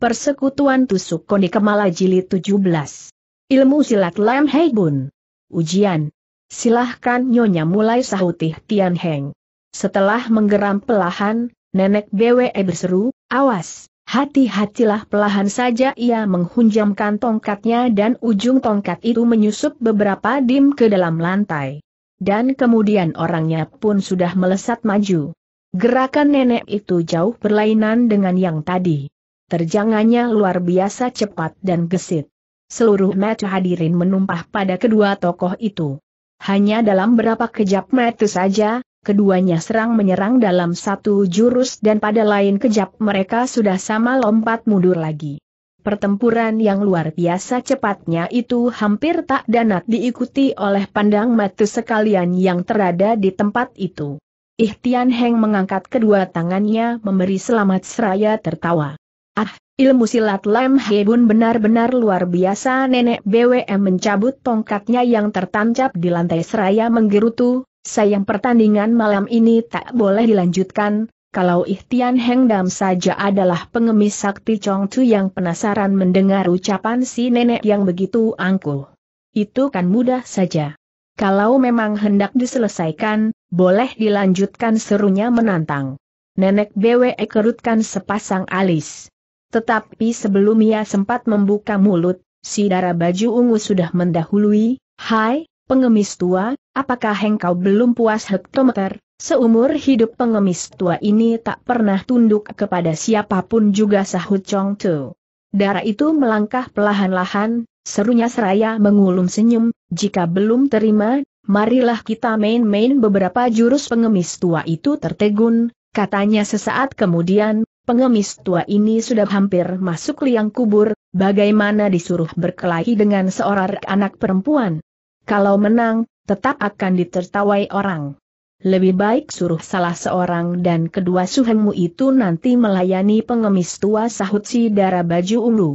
Persekutuan Tusuk Koni Kemala Jilid 17. Ilmu Silat Lam Hei Bun. Ujian. Silahkan Nyonya mulai sahutih Tian Heng. Setelah menggeram pelahan, Nenek BWE e berseru, awas, hati-hatilah pelahan saja ia menghunjamkan tongkatnya dan ujung tongkat itu menyusup beberapa dim ke dalam lantai. Dan kemudian orangnya pun sudah melesat maju. Gerakan nenek itu jauh berlainan dengan yang tadi terjangannya luar biasa cepat dan gesit. Seluruh mata hadirin menumpah pada kedua tokoh itu. Hanya dalam berapa kejap mata saja, keduanya serang menyerang dalam satu jurus dan pada lain kejap mereka sudah sama lompat mundur lagi. Pertempuran yang luar biasa cepatnya itu hampir tak danat diikuti oleh pandang mata sekalian yang terada di tempat itu. Ihtian Heng mengangkat kedua tangannya memberi selamat seraya tertawa. Ah, ilmu silat Lam Hebun benar-benar luar biasa nenek BWM mencabut tongkatnya yang tertancap di lantai seraya menggerutu, sayang pertandingan malam ini tak boleh dilanjutkan, kalau Ihtian Hengdam saja adalah pengemis sakti Tzu yang penasaran mendengar ucapan si nenek yang begitu angkuh. Itu kan mudah saja. Kalau memang hendak diselesaikan, boleh dilanjutkan serunya menantang. Nenek BWE kerutkan sepasang alis. Tetapi sebelum ia sempat membuka mulut, si darah baju ungu sudah mendahului, Hai, pengemis tua, apakah engkau belum puas hektometer? Seumur hidup pengemis tua ini tak pernah tunduk kepada siapapun juga sahut Chong Tu. Darah itu melangkah perlahan-lahan, serunya seraya mengulum senyum, jika belum terima, marilah kita main-main beberapa jurus pengemis tua itu tertegun, katanya sesaat kemudian, pengemis tua ini sudah hampir masuk liang kubur, bagaimana disuruh berkelahi dengan seorang anak perempuan? Kalau menang, tetap akan ditertawai orang. Lebih baik suruh salah seorang dan kedua suhemu itu nanti melayani pengemis tua sahut si darah baju ungu.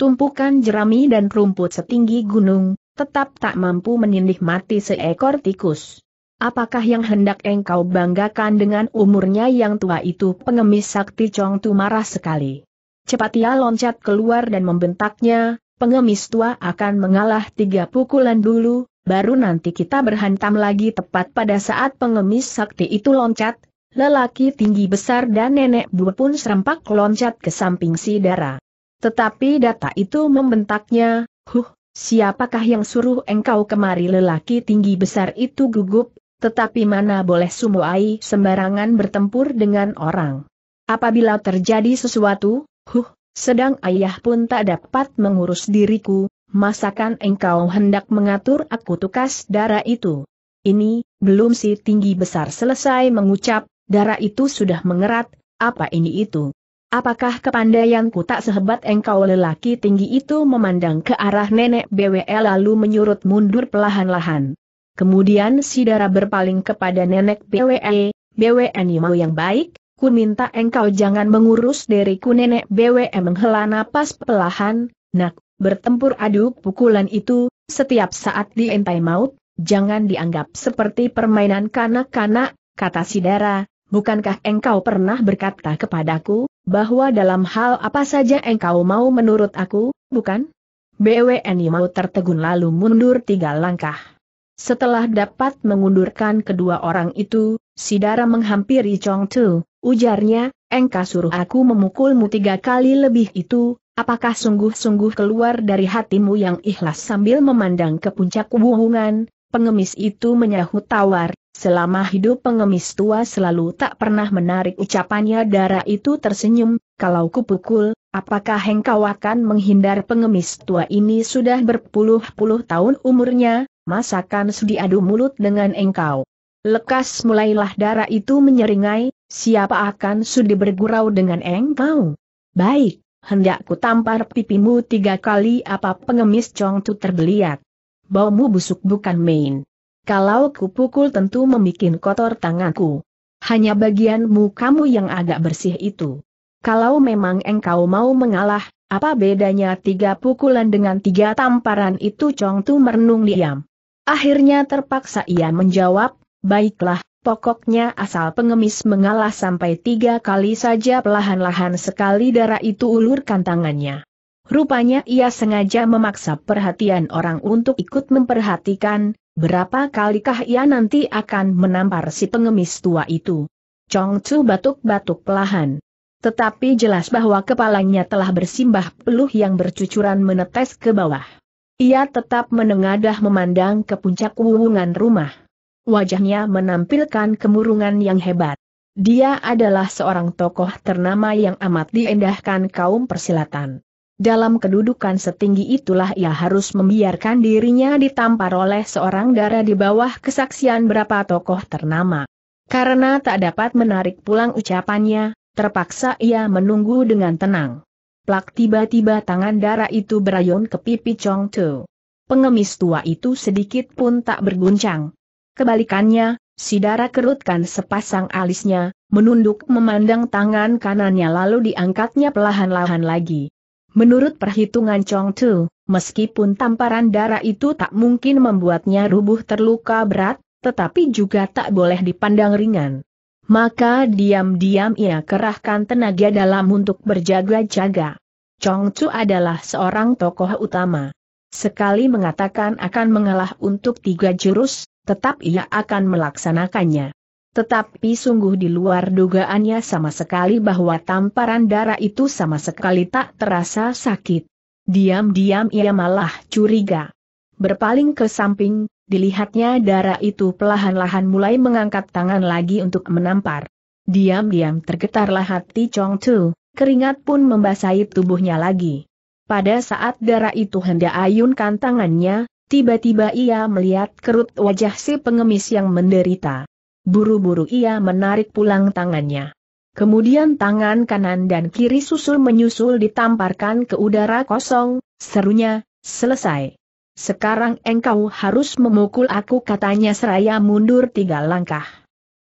Tumpukan jerami dan rumput setinggi gunung, tetap tak mampu menindih mati seekor tikus. Apakah yang hendak engkau banggakan dengan umurnya yang tua itu? Pengemis sakti Chong Tu marah sekali. Cepat ia loncat keluar dan membentaknya, pengemis tua akan mengalah tiga pukulan dulu, baru nanti kita berhantam lagi tepat pada saat pengemis sakti itu loncat, lelaki tinggi besar dan nenek bua pun serempak loncat ke samping si darah. Tetapi data itu membentaknya, huh, siapakah yang suruh engkau kemari lelaki tinggi besar itu gugup tetapi mana boleh Sumoai sembarangan bertempur dengan orang. Apabila terjadi sesuatu, huh, sedang ayah pun tak dapat mengurus diriku, masakan engkau hendak mengatur aku tukas darah itu. Ini, belum si tinggi besar selesai mengucap, darah itu sudah mengerat, apa ini itu? Apakah kepandaianku tak sehebat engkau lelaki tinggi itu memandang ke arah nenek BWL lalu menyurut mundur pelahan lahan Kemudian Sidara berpaling kepada nenek BWE, Bwe mau yang baik, ku minta engkau jangan mengurus diriku nenek BWE menghela napas pelahan, nak, bertempur adu pukulan itu, setiap saat dientai maut, jangan dianggap seperti permainan kanak-kanak, kata Sidara, bukankah engkau pernah berkata kepadaku, bahwa dalam hal apa saja engkau mau menurut aku, bukan? Bwe mau tertegun lalu mundur tiga langkah. Setelah dapat mengundurkan kedua orang itu, Sidara menghampiri Chong Tu, ujarnya, engkau suruh aku memukulmu tiga kali lebih itu, apakah sungguh-sungguh keluar dari hatimu yang ikhlas sambil memandang ke puncak hubungan, pengemis itu menyahut tawar, selama hidup pengemis tua selalu tak pernah menarik ucapannya darah itu tersenyum, kalau kupukul, apakah engkau akan menghindar pengemis tua ini sudah berpuluh-puluh tahun umurnya, masakan adu mulut dengan engkau. Lekas mulailah darah itu menyeringai, siapa akan sudi bergurau dengan engkau? Baik, hendak ku tampar pipimu tiga kali apa pengemis Tu terbeliat. Baumu busuk bukan main. Kalau ku pukul tentu membuat kotor tanganku. Hanya bagianmu kamu yang agak bersih itu kalau memang engkau mau mengalah, apa bedanya tiga pukulan dengan tiga tamparan itu Chong Tu merenung diam. Akhirnya terpaksa ia menjawab, baiklah, pokoknya asal pengemis mengalah sampai tiga kali saja pelahan lahan sekali darah itu ulurkan tangannya. Rupanya ia sengaja memaksa perhatian orang untuk ikut memperhatikan, berapa kalikah ia nanti akan menampar si pengemis tua itu. Chong Tu batuk-batuk pelahan. Tetapi jelas bahwa kepalanya telah bersimbah peluh yang bercucuran menetes ke bawah. Ia tetap menengadah memandang ke puncak wuwungan rumah. Wajahnya menampilkan kemurungan yang hebat. Dia adalah seorang tokoh ternama yang amat diendahkan kaum persilatan. Dalam kedudukan setinggi itulah ia harus membiarkan dirinya ditampar oleh seorang darah di bawah kesaksian berapa tokoh ternama. Karena tak dapat menarik pulang ucapannya, Terpaksa ia menunggu dengan tenang. Plak tiba-tiba tangan darah itu berayun ke pipi Chong Tu. Pengemis tua itu sedikit pun tak berguncang. Kebalikannya, si darah kerutkan sepasang alisnya, menunduk memandang tangan kanannya lalu diangkatnya pelahan lahan lagi. Menurut perhitungan Chong Tu, meskipun tamparan darah itu tak mungkin membuatnya rubuh terluka berat, tetapi juga tak boleh dipandang ringan. Maka diam-diam ia kerahkan tenaga dalam untuk berjaga-jaga. Chong Chu adalah seorang tokoh utama. Sekali mengatakan akan mengalah untuk tiga jurus, tetap ia akan melaksanakannya. Tetapi sungguh di luar dugaannya sama sekali bahwa tamparan darah itu sama sekali tak terasa sakit. Diam-diam ia malah curiga. Berpaling ke samping, Dilihatnya darah itu pelahan lahan mulai mengangkat tangan lagi untuk menampar. Diam-diam tergetarlah hati Chong Tu, keringat pun membasahi tubuhnya lagi. Pada saat darah itu hendak ayunkan tangannya, tiba-tiba ia melihat kerut wajah si pengemis yang menderita. Buru-buru ia menarik pulang tangannya. Kemudian tangan kanan dan kiri susul menyusul ditamparkan ke udara kosong, serunya, selesai. Sekarang engkau harus memukul aku katanya seraya mundur tiga langkah.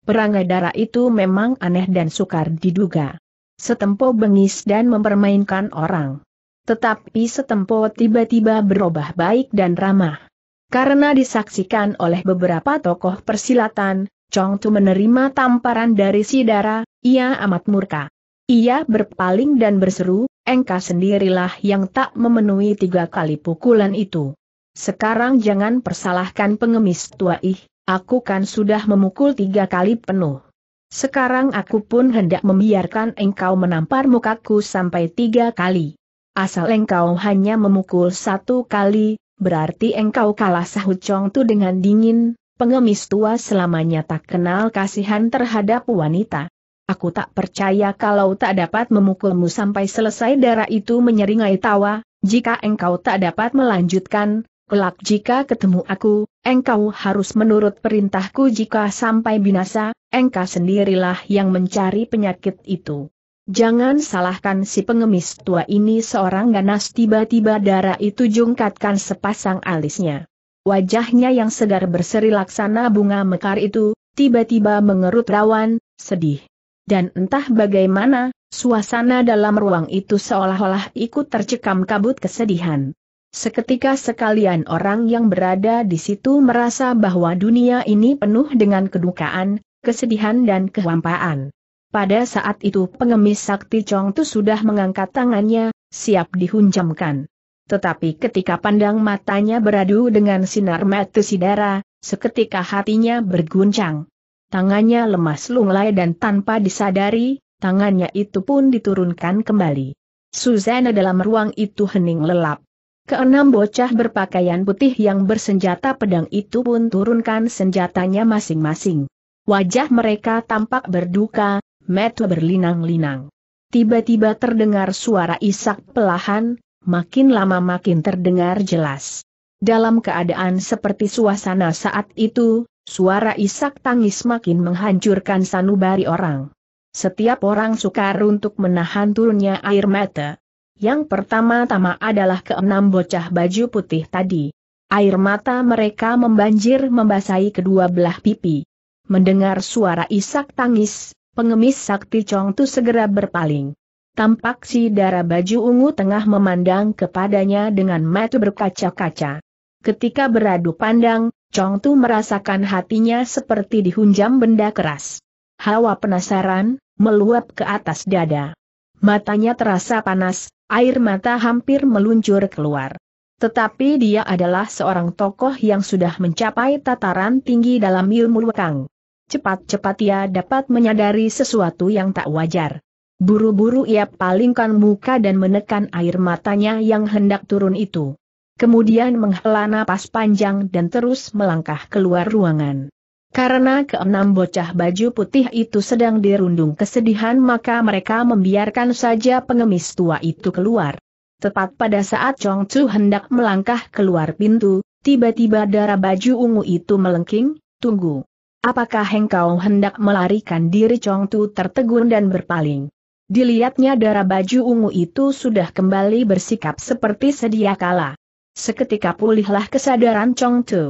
Perangai darah itu memang aneh dan sukar diduga. Setempo bengis dan mempermainkan orang. Tetapi setempo tiba-tiba berubah baik dan ramah. Karena disaksikan oleh beberapa tokoh persilatan, Chong Tu menerima tamparan dari si darah, ia amat murka. Ia berpaling dan berseru, engkau sendirilah yang tak memenuhi tiga kali pukulan itu. Sekarang jangan persalahkan pengemis tua ih, aku kan sudah memukul tiga kali penuh. Sekarang aku pun hendak membiarkan engkau menampar mukaku sampai tiga kali. Asal engkau hanya memukul satu kali, berarti engkau kalah sahut Chong Tu dengan dingin, pengemis tua selamanya tak kenal kasihan terhadap wanita. Aku tak percaya kalau tak dapat memukulmu sampai selesai darah itu menyeringai tawa, jika engkau tak dapat melanjutkan, Kelak jika ketemu aku, engkau harus menurut perintahku jika sampai binasa, engkau sendirilah yang mencari penyakit itu. Jangan salahkan si pengemis tua ini seorang ganas tiba-tiba darah itu jungkatkan sepasang alisnya. Wajahnya yang segar berseri laksana bunga mekar itu, tiba-tiba mengerut rawan, sedih. Dan entah bagaimana, suasana dalam ruang itu seolah-olah ikut tercekam kabut kesedihan. Seketika sekalian orang yang berada di situ merasa bahwa dunia ini penuh dengan kedukaan, kesedihan dan kehampaan. Pada saat itu pengemis sakti Chong Tu sudah mengangkat tangannya, siap dihunjamkan. Tetapi ketika pandang matanya beradu dengan sinar mata sidara, seketika hatinya berguncang. Tangannya lemas lunglai dan tanpa disadari, tangannya itu pun diturunkan kembali. Suzana dalam ruang itu hening lelap. Keenam bocah berpakaian putih yang bersenjata pedang itu pun turunkan senjatanya masing-masing. Wajah mereka tampak berduka, mata berlinang-linang. Tiba-tiba terdengar suara isak pelahan, makin lama makin terdengar jelas. Dalam keadaan seperti suasana saat itu, suara isak tangis makin menghancurkan sanubari orang. Setiap orang sukar untuk menahan turunnya air mata. Yang pertama-tama adalah keenam bocah baju putih tadi. Air mata mereka membanjir membasahi kedua belah pipi. Mendengar suara isak tangis, pengemis sakti Tu segera berpaling. Tampak si darah baju ungu tengah memandang kepadanya dengan mata berkaca-kaca. Ketika beradu pandang, Tu merasakan hatinya seperti dihunjam benda keras. Hawa penasaran, meluap ke atas dada matanya terasa panas, air mata hampir meluncur keluar. Tetapi dia adalah seorang tokoh yang sudah mencapai tataran tinggi dalam ilmu wekang. Cepat-cepat ia dapat menyadari sesuatu yang tak wajar. Buru-buru ia palingkan muka dan menekan air matanya yang hendak turun itu. Kemudian menghela napas panjang dan terus melangkah keluar ruangan. Karena keenam bocah baju putih itu sedang dirundung kesedihan maka mereka membiarkan saja pengemis tua itu keluar. Tepat pada saat Chong Chu hendak melangkah keluar pintu, tiba-tiba darah baju ungu itu melengking, tunggu. Apakah engkau hendak melarikan diri Chong Chu tertegun dan berpaling? Dilihatnya darah baju ungu itu sudah kembali bersikap seperti sedia kala. Seketika pulihlah kesadaran Chong Chu.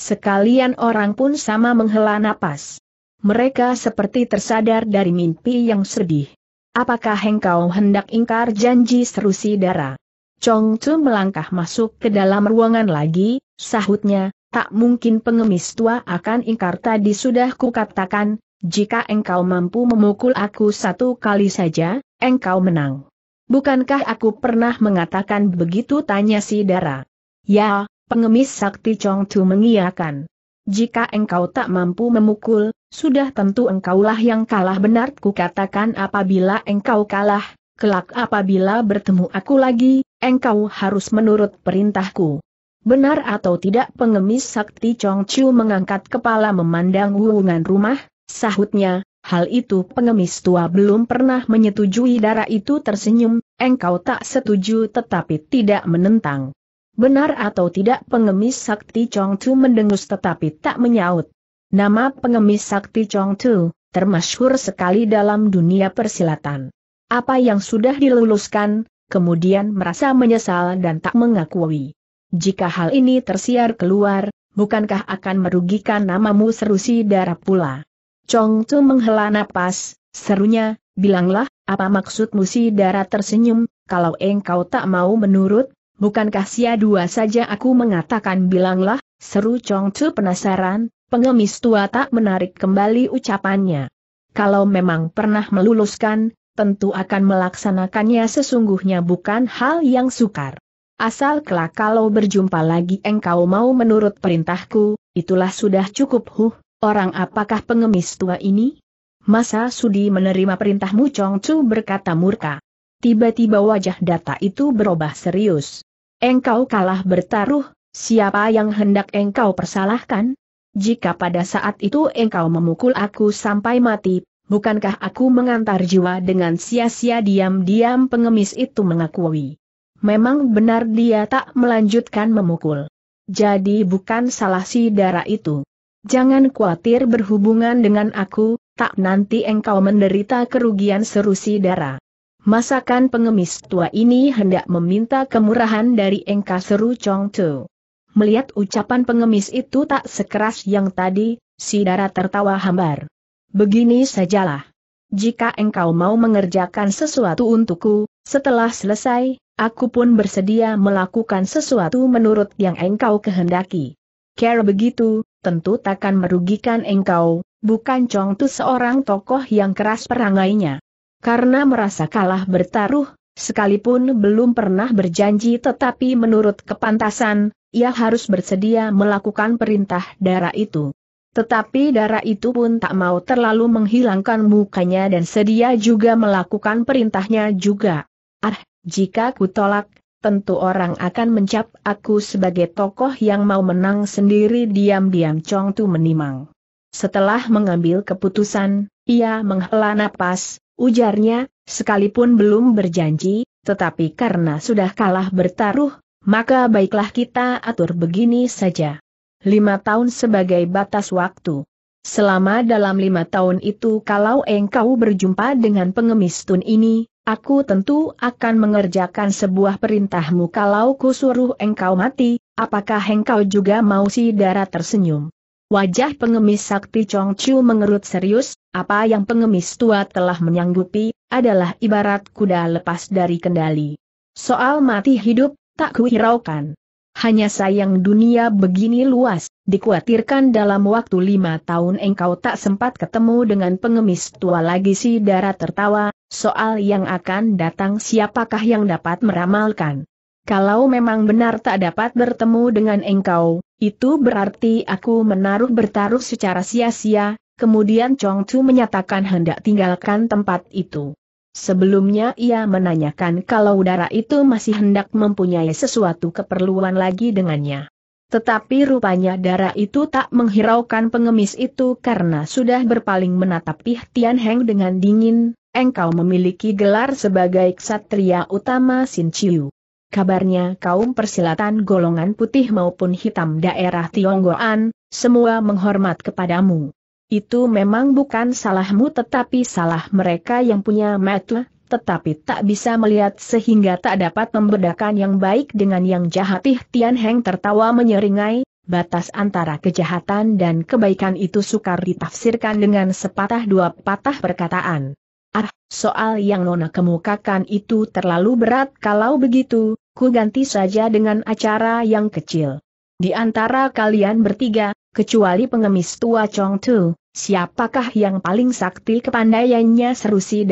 Sekalian orang pun sama menghela napas. Mereka seperti tersadar dari mimpi yang sedih. Apakah engkau hendak ingkar janji seru si dara? Chong Chu melangkah masuk ke dalam ruangan lagi, sahutnya, tak mungkin pengemis tua akan ingkar tadi sudah kukatakan, jika engkau mampu memukul aku satu kali saja, engkau menang. Bukankah aku pernah mengatakan begitu tanya si darah? Ya, Pengemis sakti Chong Tu mengiakan. Jika engkau tak mampu memukul, sudah tentu engkaulah yang kalah benar ku katakan apabila engkau kalah, kelak apabila bertemu aku lagi, engkau harus menurut perintahku. Benar atau tidak pengemis sakti Chong Chu mengangkat kepala memandang hubungan rumah, sahutnya, hal itu pengemis tua belum pernah menyetujui darah itu tersenyum, engkau tak setuju tetapi tidak menentang. Benar atau tidak pengemis sakti Chong Tu mendengus tetapi tak menyaut. Nama pengemis sakti Chong Tu, termasyhur sekali dalam dunia persilatan. Apa yang sudah diluluskan, kemudian merasa menyesal dan tak mengakui. Jika hal ini tersiar keluar, bukankah akan merugikan namamu Serusi darah pula? Chong Tu menghela napas, serunya, bilanglah, apa maksudmu si darah tersenyum, kalau engkau tak mau menurut, bukankah sia dua saja aku mengatakan bilanglah, seru Chong Chu penasaran, pengemis tua tak menarik kembali ucapannya. Kalau memang pernah meluluskan, tentu akan melaksanakannya sesungguhnya bukan hal yang sukar. Asal kelak kalau berjumpa lagi engkau mau menurut perintahku, itulah sudah cukup huh, orang apakah pengemis tua ini? Masa Sudi menerima perintahmu Chong Chu berkata murka. Tiba-tiba wajah data itu berubah serius. Engkau kalah bertaruh, siapa yang hendak engkau persalahkan? Jika pada saat itu engkau memukul aku sampai mati, bukankah aku mengantar jiwa dengan sia-sia diam-diam pengemis itu mengakui? Memang benar dia tak melanjutkan memukul. Jadi bukan salah si darah itu. Jangan khawatir berhubungan dengan aku, tak nanti engkau menderita kerugian seru si darah. Masakan pengemis tua ini hendak meminta kemurahan dari engka seru Chong Tu. Melihat ucapan pengemis itu tak sekeras yang tadi, si darah tertawa hambar. Begini sajalah. Jika engkau mau mengerjakan sesuatu untukku, setelah selesai, aku pun bersedia melakukan sesuatu menurut yang engkau kehendaki. Kira begitu, tentu takkan merugikan engkau, bukan Chong Tu seorang tokoh yang keras perangainya karena merasa kalah bertaruh, sekalipun belum pernah berjanji tetapi menurut kepantasan, ia harus bersedia melakukan perintah darah itu. Tetapi darah itu pun tak mau terlalu menghilangkan mukanya dan sedia juga melakukan perintahnya juga. Ah, jika ku tolak, tentu orang akan mencap aku sebagai tokoh yang mau menang sendiri diam-diam Chong Tu menimang. Setelah mengambil keputusan, ia menghela napas, Ujarnya, sekalipun belum berjanji, tetapi karena sudah kalah bertaruh, maka baiklah kita atur begini saja. Lima tahun sebagai batas waktu. Selama dalam lima tahun itu kalau engkau berjumpa dengan pengemis tun ini, aku tentu akan mengerjakan sebuah perintahmu kalau kusuruh engkau mati, apakah engkau juga mau si darah tersenyum? Wajah pengemis sakti Chong Chu mengerut serius, apa yang pengemis tua telah menyanggupi, adalah ibarat kuda lepas dari kendali. Soal mati hidup, tak kuhiraukan. Hanya sayang dunia begini luas, dikhawatirkan dalam waktu lima tahun engkau tak sempat ketemu dengan pengemis tua lagi si darah tertawa, soal yang akan datang siapakah yang dapat meramalkan. Kalau memang benar tak dapat bertemu dengan engkau, itu berarti aku menaruh bertaruh secara sia-sia, kemudian Chong Chu menyatakan hendak tinggalkan tempat itu. Sebelumnya ia menanyakan kalau udara itu masih hendak mempunyai sesuatu keperluan lagi dengannya. Tetapi rupanya darah itu tak menghiraukan pengemis itu karena sudah berpaling menatapi Tian Heng dengan dingin, engkau memiliki gelar sebagai ksatria utama Sin Chiu. Kabarnya kaum persilatan golongan putih maupun hitam daerah Tionggoan, semua menghormat kepadamu. Itu memang bukan salahmu tetapi salah mereka yang punya mata, tetapi tak bisa melihat sehingga tak dapat membedakan yang baik dengan yang jahat. Tian Heng tertawa menyeringai, batas antara kejahatan dan kebaikan itu sukar ditafsirkan dengan sepatah dua patah perkataan. Ah, soal yang Nona kemukakan itu terlalu berat kalau begitu, ku ganti saja dengan acara yang kecil. Di antara kalian bertiga, kecuali pengemis tua Chong Tu, siapakah yang paling sakti kepandaiannya seru si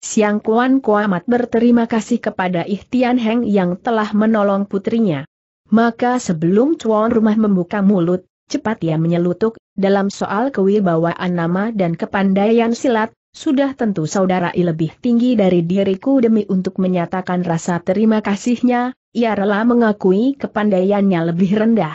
Siang Kuan Kuamat berterima kasih kepada Ihtian Heng yang telah menolong putrinya. Maka sebelum Chuan rumah membuka mulut, cepat ia menyelutuk, dalam soal kewibawaan nama dan kepandaian silat, sudah tentu saudara i lebih tinggi dari diriku demi untuk menyatakan rasa terima kasihnya, ia rela mengakui kepandaiannya lebih rendah.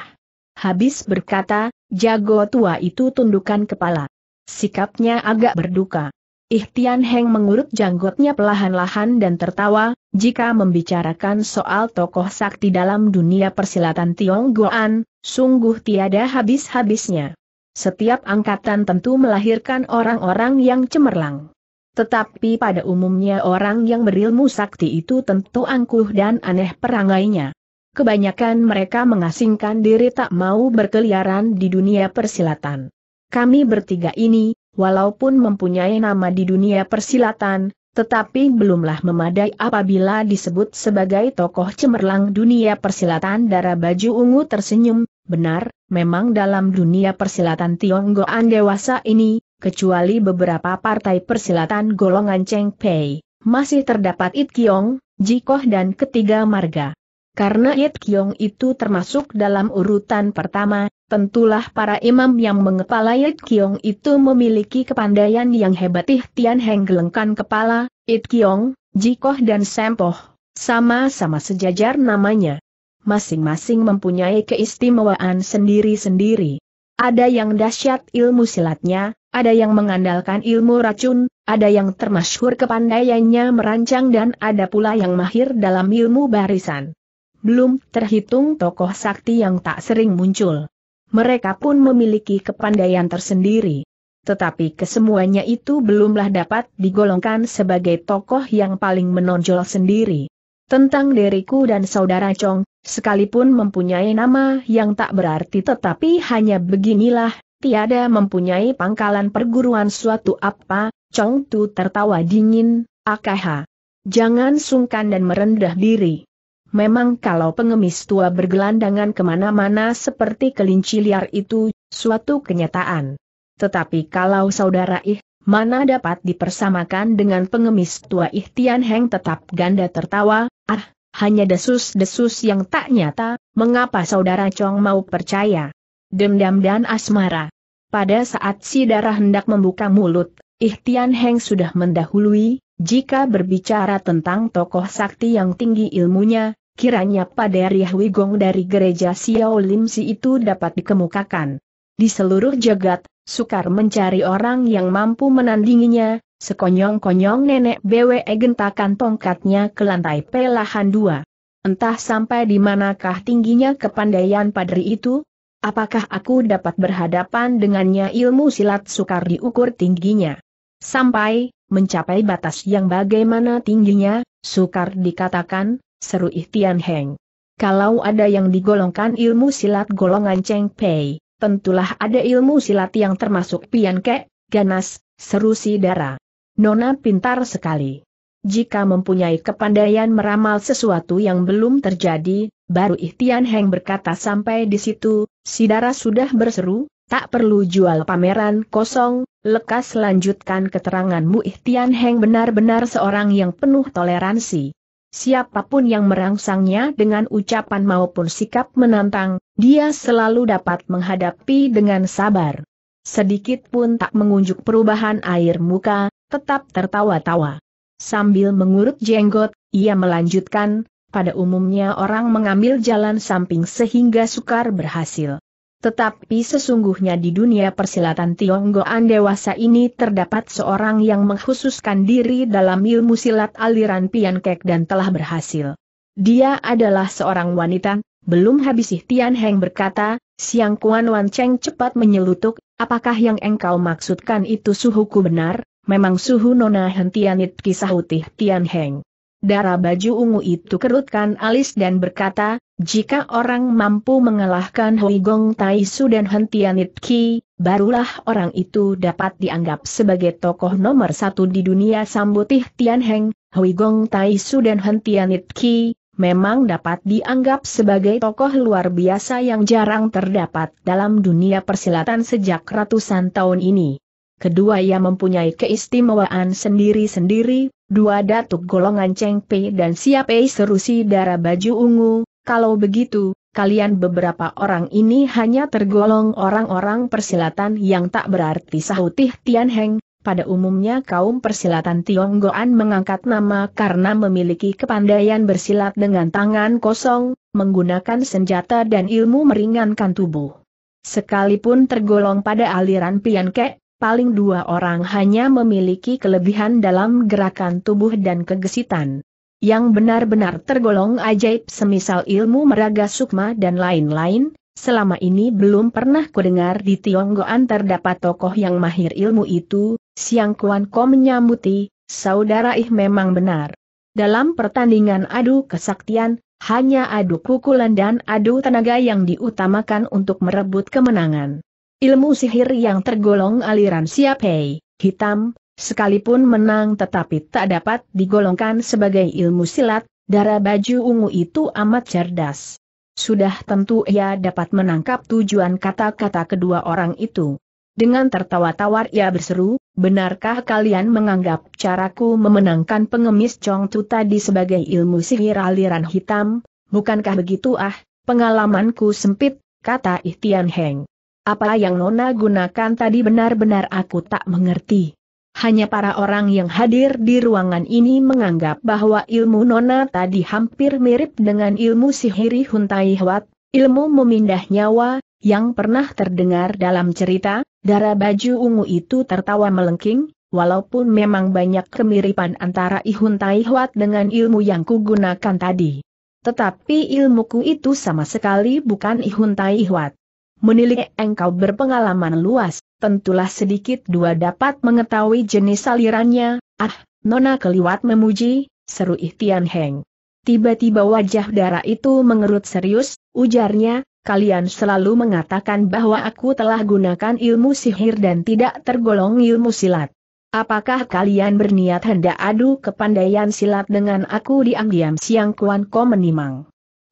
Habis berkata, jago tua itu tundukkan kepala. Sikapnya agak berduka. Ihtian Heng mengurut janggutnya pelahan lahan dan tertawa, jika membicarakan soal tokoh sakti dalam dunia persilatan Tionggoan, sungguh tiada habis-habisnya. Setiap angkatan tentu melahirkan orang-orang yang cemerlang. Tetapi pada umumnya orang yang berilmu sakti itu tentu angkuh dan aneh perangainya. Kebanyakan mereka mengasingkan diri tak mau berkeliaran di dunia persilatan. Kami bertiga ini, walaupun mempunyai nama di dunia persilatan, tetapi belumlah memadai apabila disebut sebagai tokoh cemerlang dunia persilatan darah baju ungu tersenyum, Benar, memang dalam dunia persilatan Tionggoan dewasa ini, kecuali beberapa partai persilatan golongan Cheng Pei, masih terdapat It Kiong, Jikoh dan ketiga marga. Karena It Kiong itu termasuk dalam urutan pertama, tentulah para imam yang mengepalai It Kiong itu memiliki kepandaian yang hebat Ih Tian Heng gelengkan kepala, It Kiong, Jikoh dan Sempoh, sama-sama sejajar namanya masing-masing mempunyai keistimewaan sendiri-sendiri. Ada yang dahsyat ilmu silatnya, ada yang mengandalkan ilmu racun, ada yang termasyhur kepandaiannya merancang dan ada pula yang mahir dalam ilmu barisan. Belum terhitung tokoh sakti yang tak sering muncul. Mereka pun memiliki kepandaian tersendiri tetapi kesemuanya itu belumlah dapat digolongkan sebagai tokoh yang paling menonjol sendiri. Tentang diriku dan saudara Chong, Sekalipun mempunyai nama yang tak berarti tetapi hanya beginilah, tiada mempunyai pangkalan perguruan suatu apa, Chong Tu tertawa dingin, akaha. Jangan sungkan dan merendah diri. Memang kalau pengemis tua bergelandangan kemana-mana seperti kelinci liar itu, suatu kenyataan. Tetapi kalau saudara ih, mana dapat dipersamakan dengan pengemis tua Tian Heng tetap ganda tertawa, ah, hanya desus-desus yang tak nyata, mengapa saudara Chong mau percaya? Dendam dan asmara. Pada saat si darah hendak membuka mulut, Ihtian Heng sudah mendahului, jika berbicara tentang tokoh sakti yang tinggi ilmunya, kiranya pada Riah Wigong dari gereja Xiao Lim Si itu dapat dikemukakan. Di seluruh jagat, sukar mencari orang yang mampu menandinginya, Sekonyong-konyong nenek BWE gentakan tongkatnya ke lantai pelahan dua. Entah sampai di manakah tingginya kepandaian padri itu? Apakah aku dapat berhadapan dengannya ilmu silat sukar diukur tingginya? Sampai, mencapai batas yang bagaimana tingginya, sukar dikatakan, seru Ihtian Heng. Kalau ada yang digolongkan ilmu silat golongan Cheng Pei, tentulah ada ilmu silat yang termasuk Pian Ke, ganas, seru si dara. Nona pintar sekali. Jika mempunyai kepandaian meramal sesuatu yang belum terjadi, baru Ihtian Heng berkata sampai di situ, si darah sudah berseru, tak perlu jual pameran kosong, lekas lanjutkan keteranganmu Ihtian Heng benar-benar seorang yang penuh toleransi. Siapapun yang merangsangnya dengan ucapan maupun sikap menantang, dia selalu dapat menghadapi dengan sabar sedikit pun tak mengunjuk perubahan air muka, tetap tertawa-tawa. Sambil mengurut jenggot, ia melanjutkan, pada umumnya orang mengambil jalan samping sehingga sukar berhasil. Tetapi sesungguhnya di dunia persilatan Tionggoan dewasa ini terdapat seorang yang mengkhususkan diri dalam ilmu silat aliran Piankek dan telah berhasil. Dia adalah seorang wanita, belum habis Tian Heng berkata, Siang Kuan Wan Cheng cepat menyelutuk, apakah yang engkau maksudkan itu suhuku benar? memang suhu nona hentianit kisah utih Tian Heng. Darah baju ungu itu kerutkan alis dan berkata, jika orang mampu mengalahkan Hui Gong Tai Su dan Hentianit Ki, barulah orang itu dapat dianggap sebagai tokoh nomor satu di dunia sambutih Tian Heng, Hui Gong Tai Su dan Hentianit Ki, memang dapat dianggap sebagai tokoh luar biasa yang jarang terdapat dalam dunia persilatan sejak ratusan tahun ini. Kedua ia mempunyai keistimewaan sendiri-sendiri, dua datuk golongan Cheng Pei dan Siap Pei serusi darah baju ungu, kalau begitu, kalian beberapa orang ini hanya tergolong orang-orang persilatan yang tak berarti sahutih Tian Heng, pada umumnya kaum persilatan Tionggoan mengangkat nama karena memiliki kepandaian bersilat dengan tangan kosong, menggunakan senjata dan ilmu meringankan tubuh. Sekalipun tergolong pada aliran Pian Ke, paling dua orang hanya memiliki kelebihan dalam gerakan tubuh dan kegesitan. Yang benar-benar tergolong ajaib semisal ilmu meraga sukma dan lain-lain, selama ini belum pernah kudengar di Tionggoan terdapat tokoh yang mahir ilmu itu, Siang Kuan Ko menyambuti, saudara ih memang benar. Dalam pertandingan adu kesaktian, hanya adu kukulan dan adu tenaga yang diutamakan untuk merebut kemenangan. Ilmu sihir yang tergolong aliran hei, hitam, sekalipun menang tetapi tak dapat digolongkan sebagai ilmu silat, darah baju ungu itu amat cerdas. Sudah tentu ia dapat menangkap tujuan kata-kata kedua orang itu. Dengan tertawa tawar ia berseru, benarkah kalian menganggap caraku memenangkan pengemis Chong Tu tadi sebagai ilmu sihir aliran hitam? Bukankah begitu ah, pengalamanku sempit, kata Ihtian Heng. Apa yang Nona gunakan tadi benar-benar aku tak mengerti. Hanya para orang yang hadir di ruangan ini menganggap bahwa ilmu Nona tadi hampir mirip dengan ilmu sihiri Huntai Huat, ilmu memindah nyawa, yang pernah terdengar dalam cerita, darah baju ungu itu tertawa melengking, walaupun memang banyak kemiripan antara Ihun Huntai Huat dengan ilmu yang kugunakan tadi. Tetapi ilmuku itu sama sekali bukan Ihun Huntai Huat menilik engkau berpengalaman luas, tentulah sedikit dua dapat mengetahui jenis salirannya. ah, nona keliwat memuji, seru Ihtian Heng. Tiba-tiba wajah darah itu mengerut serius, ujarnya, kalian selalu mengatakan bahwa aku telah gunakan ilmu sihir dan tidak tergolong ilmu silat. Apakah kalian berniat hendak adu kepandaian silat dengan aku diam-diam siang Kuan Ko menimang?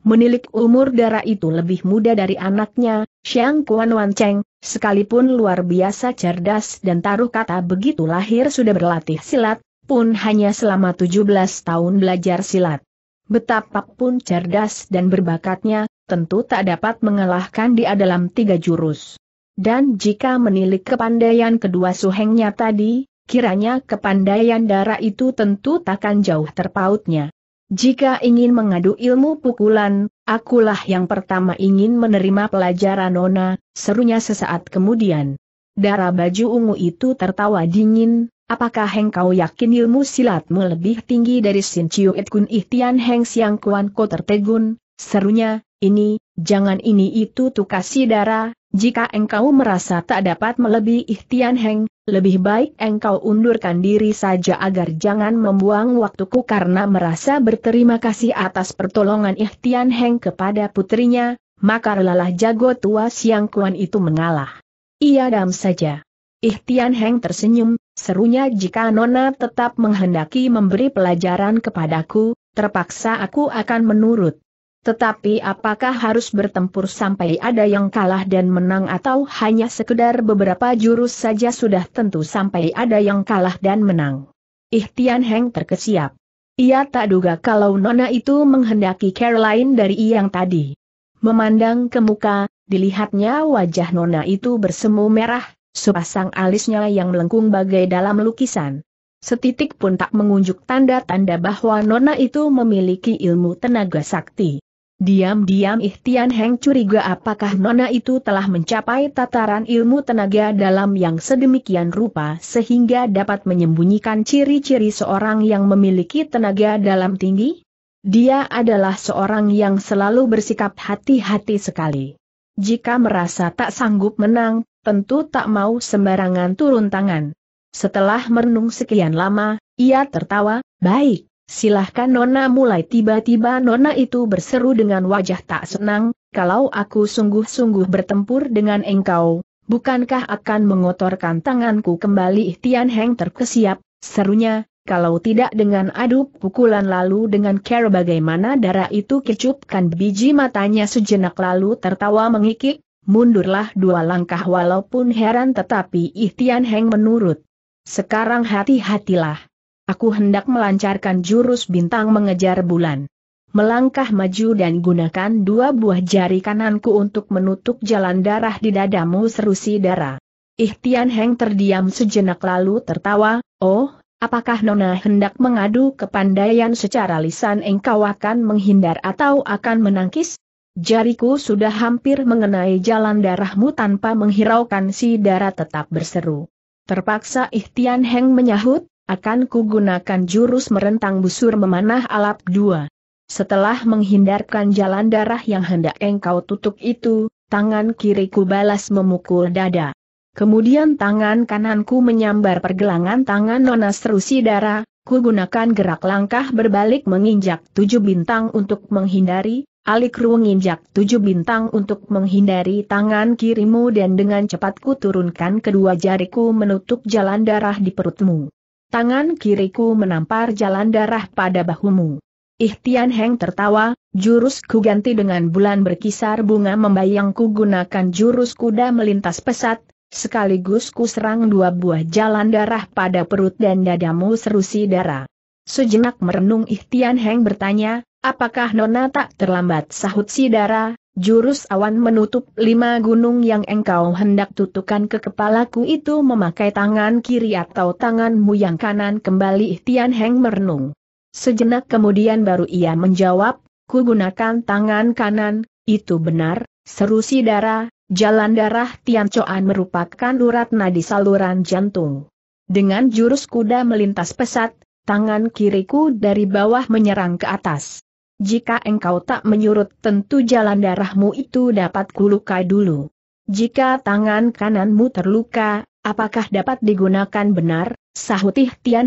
Menilik umur darah itu lebih muda dari anaknya, Xiang Kuan Wan Cheng, sekalipun luar biasa cerdas dan taruh kata begitu lahir sudah berlatih silat, pun hanya selama 17 tahun belajar silat. Betapapun cerdas dan berbakatnya, tentu tak dapat mengalahkan dia dalam tiga jurus. Dan jika menilik kepandaian kedua suhengnya tadi, kiranya kepandaian darah itu tentu takkan jauh terpautnya. Jika ingin mengadu ilmu pukulan, akulah yang pertama ingin menerima pelajaran Nona, serunya sesaat kemudian. Darah baju ungu itu tertawa dingin, apakah engkau yakin ilmu silatmu lebih tinggi dari Sin Chiu It Kun Ihtian Heng Siang Kuan Ko tertegun, serunya, ini, jangan ini itu tukasi darah, jika engkau merasa tak dapat melebihi Tian Heng, lebih baik engkau undurkan diri saja agar jangan membuang waktuku karena merasa berterima kasih atas pertolongan Ihtian Heng kepada putrinya, maka relalah jago tua Siang Kuan itu mengalah. Ia dam saja. Ihtian Heng tersenyum, serunya jika Nona tetap menghendaki memberi pelajaran kepadaku, terpaksa aku akan menurut. Tetapi apakah harus bertempur sampai ada yang kalah dan menang atau hanya sekedar beberapa jurus saja sudah tentu sampai ada yang kalah dan menang? Ihtian Heng terkesiap. Ia tak duga kalau Nona itu menghendaki Caroline dari yang tadi. Memandang ke muka, dilihatnya wajah Nona itu bersemu merah, sepasang alisnya yang melengkung bagai dalam lukisan. Setitik pun tak mengunjuk tanda-tanda bahwa Nona itu memiliki ilmu tenaga sakti. Diam-diam Ihtian Heng curiga apakah Nona itu telah mencapai tataran ilmu tenaga dalam yang sedemikian rupa sehingga dapat menyembunyikan ciri-ciri seorang yang memiliki tenaga dalam tinggi? Dia adalah seorang yang selalu bersikap hati-hati sekali. Jika merasa tak sanggup menang, tentu tak mau sembarangan turun tangan. Setelah merenung sekian lama, ia tertawa, baik, Silahkan Nona mulai tiba-tiba Nona itu berseru dengan wajah tak senang, kalau aku sungguh-sungguh bertempur dengan engkau, bukankah akan mengotorkan tanganku kembali Tian Heng terkesiap, serunya, kalau tidak dengan aduk pukulan lalu dengan care bagaimana darah itu kecupkan biji matanya sejenak lalu tertawa mengikik, mundurlah dua langkah walaupun heran tetapi Ihtian Heng menurut. Sekarang hati-hatilah. Aku hendak melancarkan jurus bintang mengejar bulan. Melangkah maju dan gunakan dua buah jari kananku untuk menutup jalan darah di dadamu seru si darah. Ihtian Heng terdiam sejenak lalu tertawa, oh, apakah Nona hendak mengadu kepandaian secara lisan engkau akan menghindar atau akan menangkis? Jariku sudah hampir mengenai jalan darahmu tanpa menghiraukan si darah tetap berseru. Terpaksa Ihtian Heng menyahut, akan kugunakan jurus merentang busur memanah alap dua. Setelah menghindarkan jalan darah yang hendak engkau tutup itu, tangan kiriku balas memukul dada. Kemudian tangan kananku menyambar pergelangan tangan Nona Serusi darah. kugunakan gerak langkah berbalik menginjak tujuh bintang untuk menghindari, alik menginjak tujuh bintang untuk menghindari tangan kirimu dan dengan cepat ku turunkan kedua jariku menutup jalan darah di perutmu. Tangan kiriku menampar jalan darah pada bahumu. Ihtian Heng tertawa, Jurus ku ganti dengan bulan berkisar bunga membayangku gunakan jurus kuda melintas pesat, sekaligus ku serang dua buah jalan darah pada perut dan dadamu serusi darah. Sejenak merenung Ihtian Heng bertanya, apakah Nona tak terlambat sahut si darah, Jurus awan menutup lima gunung yang engkau hendak tutupkan ke kepalaku itu memakai tangan kiri atau tanganmu yang kanan kembali Tian Heng merenung. Sejenak kemudian baru ia menjawab, ku gunakan tangan kanan, itu benar, seru si darah, jalan darah Tian Coan merupakan urat nadi saluran jantung. Dengan jurus kuda melintas pesat, tangan kiriku dari bawah menyerang ke atas. Jika engkau tak menyurut tentu jalan darahmu itu dapat kulukai dulu. Jika tangan kananmu terluka, apakah dapat digunakan benar? Sahutih Tian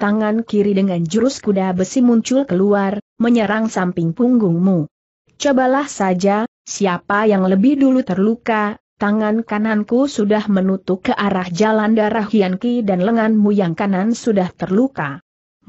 tangan kiri dengan jurus kuda besi muncul keluar, menyerang samping punggungmu. Cobalah saja, siapa yang lebih dulu terluka, tangan kananku sudah menutup ke arah jalan darah Hianki dan lenganmu yang kanan sudah terluka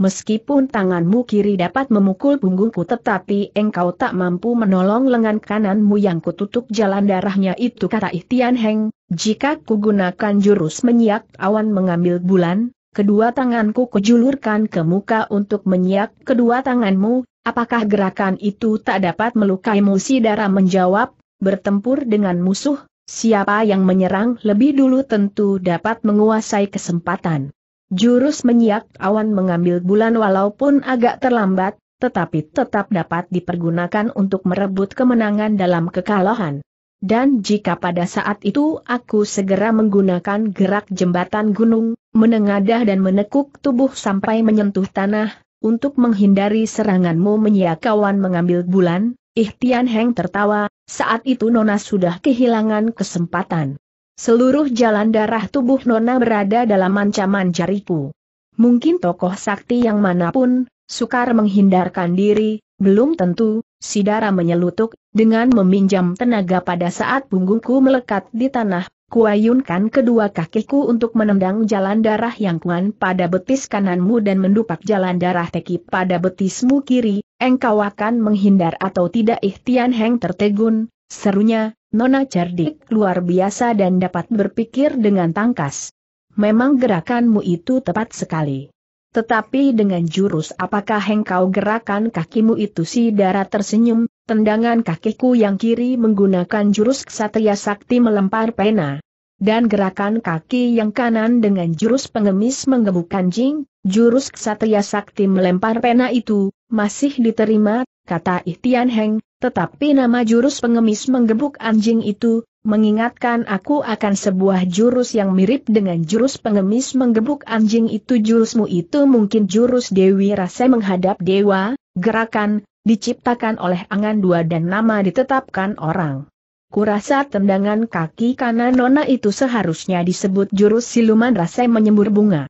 meskipun tanganmu kiri dapat memukul punggungku tetapi engkau tak mampu menolong lengan kananmu yang kututup jalan darahnya itu kata Ihtian Heng, jika kugunakan jurus menyiak awan mengambil bulan, kedua tanganku kujulurkan ke muka untuk menyiak kedua tanganmu, apakah gerakan itu tak dapat melukai musi darah menjawab, bertempur dengan musuh, siapa yang menyerang lebih dulu tentu dapat menguasai kesempatan. Jurus menyiak awan mengambil bulan walaupun agak terlambat, tetapi tetap dapat dipergunakan untuk merebut kemenangan dalam kekalahan. Dan jika pada saat itu aku segera menggunakan gerak jembatan gunung, menengadah dan menekuk tubuh sampai menyentuh tanah, untuk menghindari seranganmu kawan mengambil bulan, Ihtian Heng tertawa, saat itu Nona sudah kehilangan kesempatan. Seluruh jalan darah tubuh Nona berada dalam ancaman jariku. Mungkin tokoh sakti yang manapun, sukar menghindarkan diri, belum tentu, Sidara darah menyelutuk, dengan meminjam tenaga pada saat punggungku melekat di tanah, kuayunkan kedua kakiku untuk menendang jalan darah yang kuan pada betis kananmu dan mendupak jalan darah teki pada betismu kiri, engkau akan menghindar atau tidak ihtian heng tertegun, serunya, Nona cerdik luar biasa dan dapat berpikir dengan tangkas. Memang gerakanmu itu tepat sekali. Tetapi dengan jurus apakah engkau gerakan kakimu itu si darah tersenyum, tendangan kakiku yang kiri menggunakan jurus ksatria sakti melempar pena. Dan gerakan kaki yang kanan dengan jurus pengemis menggebuk kanjing, jurus ksatria sakti melempar pena itu, masih diterima, kata Ihtian Heng, tetapi nama jurus pengemis menggebuk anjing itu, mengingatkan aku akan sebuah jurus yang mirip dengan jurus pengemis menggebuk anjing itu jurusmu itu mungkin jurus Dewi Rasa menghadap dewa, gerakan, diciptakan oleh angan dua dan nama ditetapkan orang. Kurasa tendangan kaki kanan Nona itu seharusnya disebut jurus siluman rasa menyembur bunga.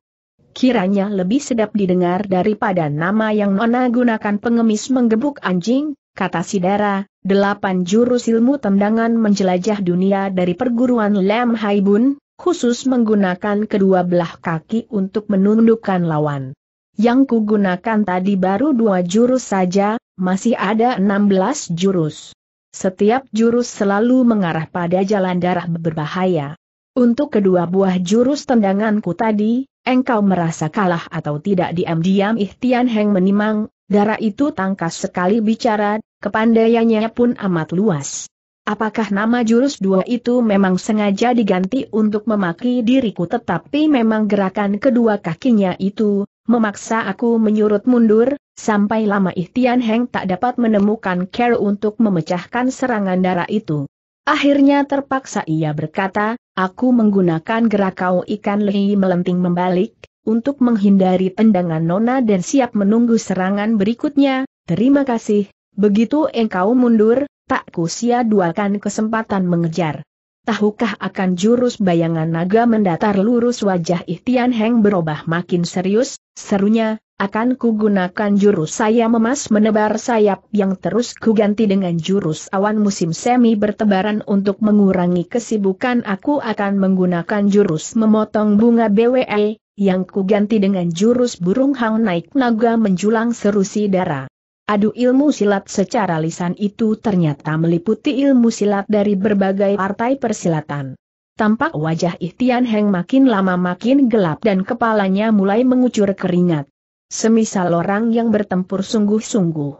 Kiranya lebih sedap didengar daripada nama yang Nona gunakan pengemis menggebuk anjing, kata Sidara, delapan jurus ilmu tendangan menjelajah dunia dari perguruan Lam Haibun, khusus menggunakan kedua belah kaki untuk menundukkan lawan. Yang kugunakan tadi baru dua jurus saja, masih ada enam belas jurus. Setiap jurus selalu mengarah pada jalan darah berbahaya. Untuk kedua buah jurus tendanganku tadi, engkau merasa kalah atau tidak diam-diam Ihtian Heng menimang, Darah itu tangkas sekali bicara, kepandaiannya pun amat luas. Apakah nama jurus dua itu memang sengaja diganti untuk memaki diriku tetapi memang gerakan kedua kakinya itu, memaksa aku menyurut mundur, sampai lama Ihtian Heng tak dapat menemukan care untuk memecahkan serangan darah itu. Akhirnya terpaksa ia berkata, aku menggunakan gerak kau ikan lehi melenting membalik, untuk menghindari tendangan Nona dan siap menunggu serangan berikutnya, terima kasih, begitu engkau mundur, tak kusia-duakan kesempatan mengejar. Tahukah akan jurus bayangan naga mendatar lurus wajah Ihtian Heng berubah makin serius, serunya, akan kugunakan jurus saya memas menebar sayap yang terus kuganti dengan jurus awan musim semi bertebaran untuk mengurangi kesibukan aku akan menggunakan jurus memotong bunga BWE, yang kuganti dengan jurus burung hang naik naga menjulang serusi darah. Adu ilmu silat secara lisan itu ternyata meliputi ilmu silat dari berbagai partai persilatan. Tampak wajah Ihtian Heng makin lama makin gelap dan kepalanya mulai mengucur keringat. Semisal orang yang bertempur sungguh-sungguh.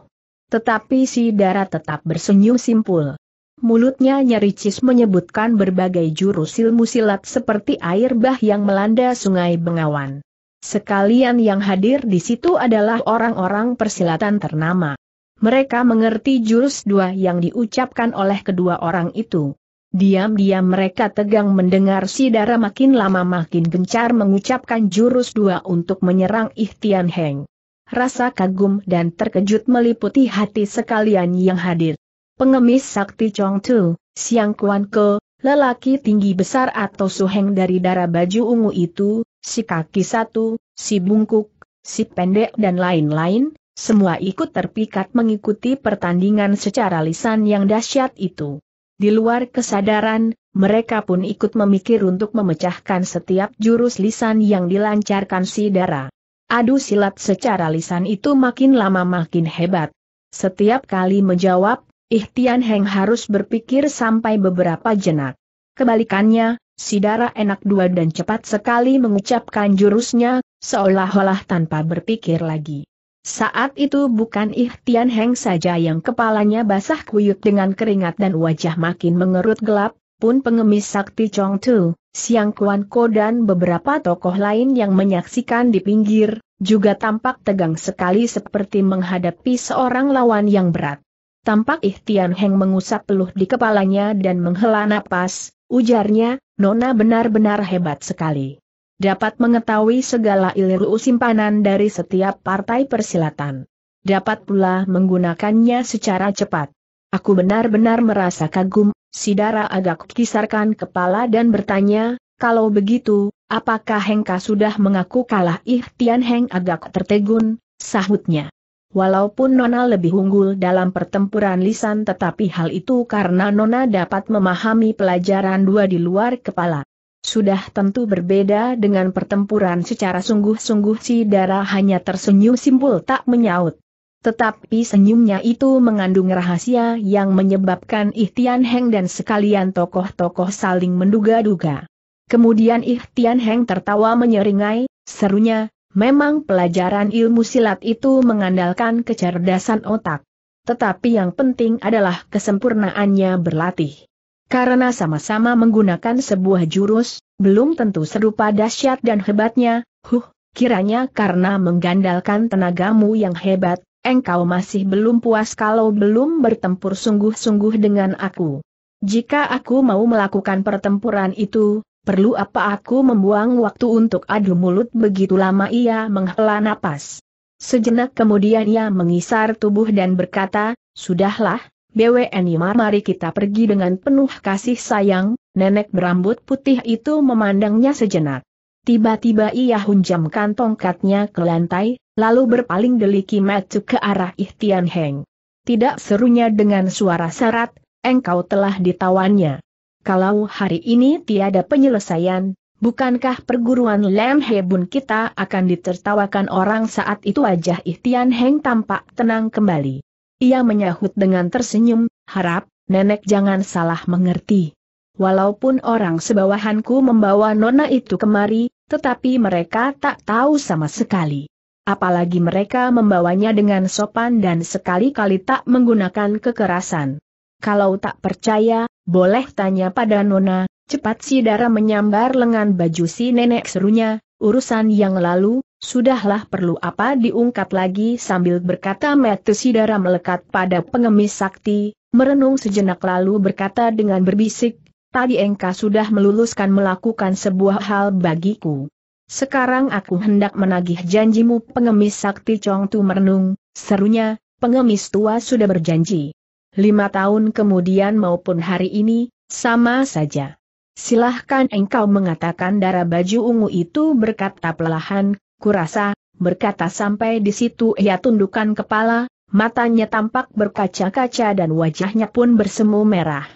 Tetapi si darah tetap bersenyum simpul mulutnya nyericis menyebutkan berbagai jurus ilmu silat seperti air bah yang melanda sungai Bengawan. Sekalian yang hadir di situ adalah orang-orang persilatan ternama. Mereka mengerti jurus dua yang diucapkan oleh kedua orang itu. Diam-diam mereka tegang mendengar si darah makin lama makin gencar mengucapkan jurus dua untuk menyerang Ihtian Heng. Rasa kagum dan terkejut meliputi hati sekalian yang hadir pengemis sakti Chong Tu, Siang Kuan Ke, lelaki tinggi besar atau suheng dari darah baju ungu itu, si kaki satu, si bungkuk, si pendek dan lain-lain, semua ikut terpikat mengikuti pertandingan secara lisan yang dahsyat itu. Di luar kesadaran, mereka pun ikut memikir untuk memecahkan setiap jurus lisan yang dilancarkan si darah. Adu silat secara lisan itu makin lama makin hebat. Setiap kali menjawab, Ihtian Heng harus berpikir sampai beberapa jenak. Kebalikannya, si darah enak dua dan cepat sekali mengucapkan jurusnya, seolah-olah tanpa berpikir lagi. Saat itu bukan Ihtian Heng saja yang kepalanya basah kuyup dengan keringat dan wajah makin mengerut gelap, pun pengemis sakti Chong Tu, Siang Kuan Ko dan beberapa tokoh lain yang menyaksikan di pinggir, juga tampak tegang sekali seperti menghadapi seorang lawan yang berat. Tampak Ihtian Heng mengusap peluh di kepalanya dan menghela napas, ujarnya, Nona benar-benar hebat sekali. Dapat mengetahui segala ilmu simpanan dari setiap partai persilatan. Dapat pula menggunakannya secara cepat. Aku benar-benar merasa kagum, Sidara agak kisarkan kepala dan bertanya, kalau begitu, apakah Hengka sudah mengaku kalah Ihtian Heng agak tertegun, sahutnya. Walaupun Nona lebih unggul dalam pertempuran lisan tetapi hal itu karena Nona dapat memahami pelajaran dua di luar kepala. Sudah tentu berbeda dengan pertempuran secara sungguh-sungguh si darah hanya tersenyum simpul tak menyaut. Tetapi senyumnya itu mengandung rahasia yang menyebabkan Ihtian Heng dan sekalian tokoh-tokoh saling menduga-duga. Kemudian Ihtian Heng tertawa menyeringai, serunya, Memang pelajaran ilmu silat itu mengandalkan kecerdasan otak. Tetapi yang penting adalah kesempurnaannya berlatih. Karena sama-sama menggunakan sebuah jurus, belum tentu serupa dahsyat dan hebatnya, huh, kiranya karena menggandalkan tenagamu yang hebat, engkau masih belum puas kalau belum bertempur sungguh-sungguh dengan aku. Jika aku mau melakukan pertempuran itu, Perlu apa aku membuang waktu untuk adu mulut begitu lama ia menghela napas. Sejenak kemudian ia mengisar tubuh dan berkata, Sudahlah, BWN mari kita pergi dengan penuh kasih sayang, nenek berambut putih itu memandangnya sejenak. Tiba-tiba ia hunjamkan tongkatnya ke lantai, lalu berpaling deliki ke arah Ihtian Heng. Tidak serunya dengan suara syarat, engkau telah ditawannya. Kalau hari ini tiada penyelesaian, bukankah perguruan Lam Hebun kita akan ditertawakan orang saat itu wajah Ihtian Heng tampak tenang kembali. Ia menyahut dengan tersenyum, harap, nenek jangan salah mengerti. Walaupun orang sebawahanku membawa nona itu kemari, tetapi mereka tak tahu sama sekali. Apalagi mereka membawanya dengan sopan dan sekali-kali tak menggunakan kekerasan. Kalau tak percaya, boleh tanya pada Nona, cepat si Dara menyambar lengan baju si nenek serunya, urusan yang lalu, sudahlah perlu apa diungkap lagi sambil berkata metu si Dara melekat pada pengemis sakti, merenung sejenak lalu berkata dengan berbisik, tadi engkau sudah meluluskan melakukan sebuah hal bagiku. Sekarang aku hendak menagih janjimu pengemis sakti Chong Tu merenung, serunya, pengemis tua sudah berjanji lima tahun kemudian maupun hari ini, sama saja. Silahkan engkau mengatakan darah baju ungu itu berkata pelahan, kurasa, berkata sampai di situ ia tundukkan kepala, matanya tampak berkaca-kaca dan wajahnya pun bersemu merah.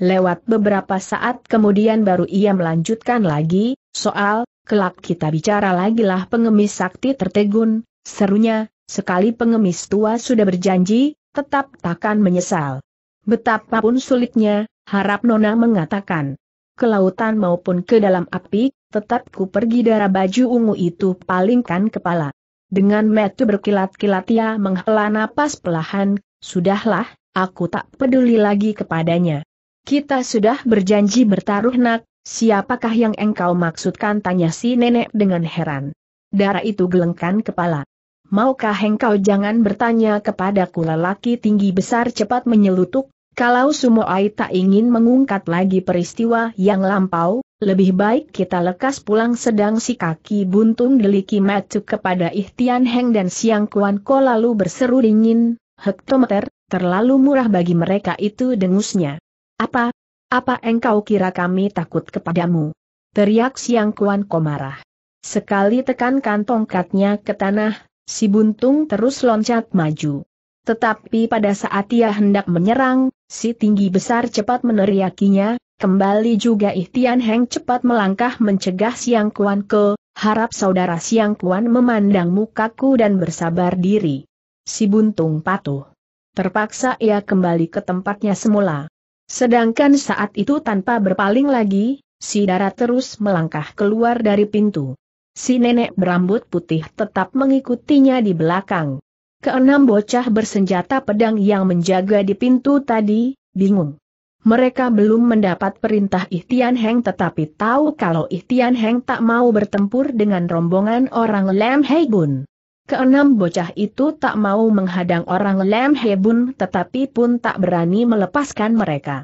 Lewat beberapa saat kemudian baru ia melanjutkan lagi, soal, kelak kita bicara lagi lah, pengemis sakti tertegun, serunya, sekali pengemis tua sudah berjanji, tetap takkan menyesal. Betapapun sulitnya, harap Nona mengatakan. Ke lautan maupun ke dalam api, tetap ku pergi darah baju ungu itu palingkan kepala. Dengan metu berkilat-kilat ia menghela napas pelahan, sudahlah, aku tak peduli lagi kepadanya. Kita sudah berjanji bertaruh nak, siapakah yang engkau maksudkan tanya si nenek dengan heran. Darah itu gelengkan kepala maukah engkau jangan bertanya kepada kepadaku laki tinggi besar cepat menyelutuk, kalau Sumoai tak ingin mengungkat lagi peristiwa yang lampau, lebih baik kita lekas pulang sedang si kaki buntung deliki matu kepada Ihtian Heng dan Siang Kuan Ko lalu berseru dingin, hektometer, terlalu murah bagi mereka itu dengusnya. Apa? Apa engkau kira kami takut kepadamu? Teriak Siang Kuan Ko marah. Sekali tekankan tongkatnya ke tanah, si buntung terus loncat maju. Tetapi pada saat ia hendak menyerang, si tinggi besar cepat meneriakinya, kembali juga Ihtian Heng cepat melangkah mencegah Siang Kuan Ke, harap saudara Siang Kuan memandang mukaku dan bersabar diri. Si buntung patuh. Terpaksa ia kembali ke tempatnya semula. Sedangkan saat itu tanpa berpaling lagi, si darah terus melangkah keluar dari pintu. Si nenek berambut putih tetap mengikutinya di belakang. Keenam bocah bersenjata pedang yang menjaga di pintu tadi, bingung. Mereka belum mendapat perintah Ihtian Heng tetapi tahu kalau Ihtian Heng tak mau bertempur dengan rombongan orang Lem Heibun. Keenam bocah itu tak mau menghadang orang Lem Heibun, tetapi pun tak berani melepaskan mereka.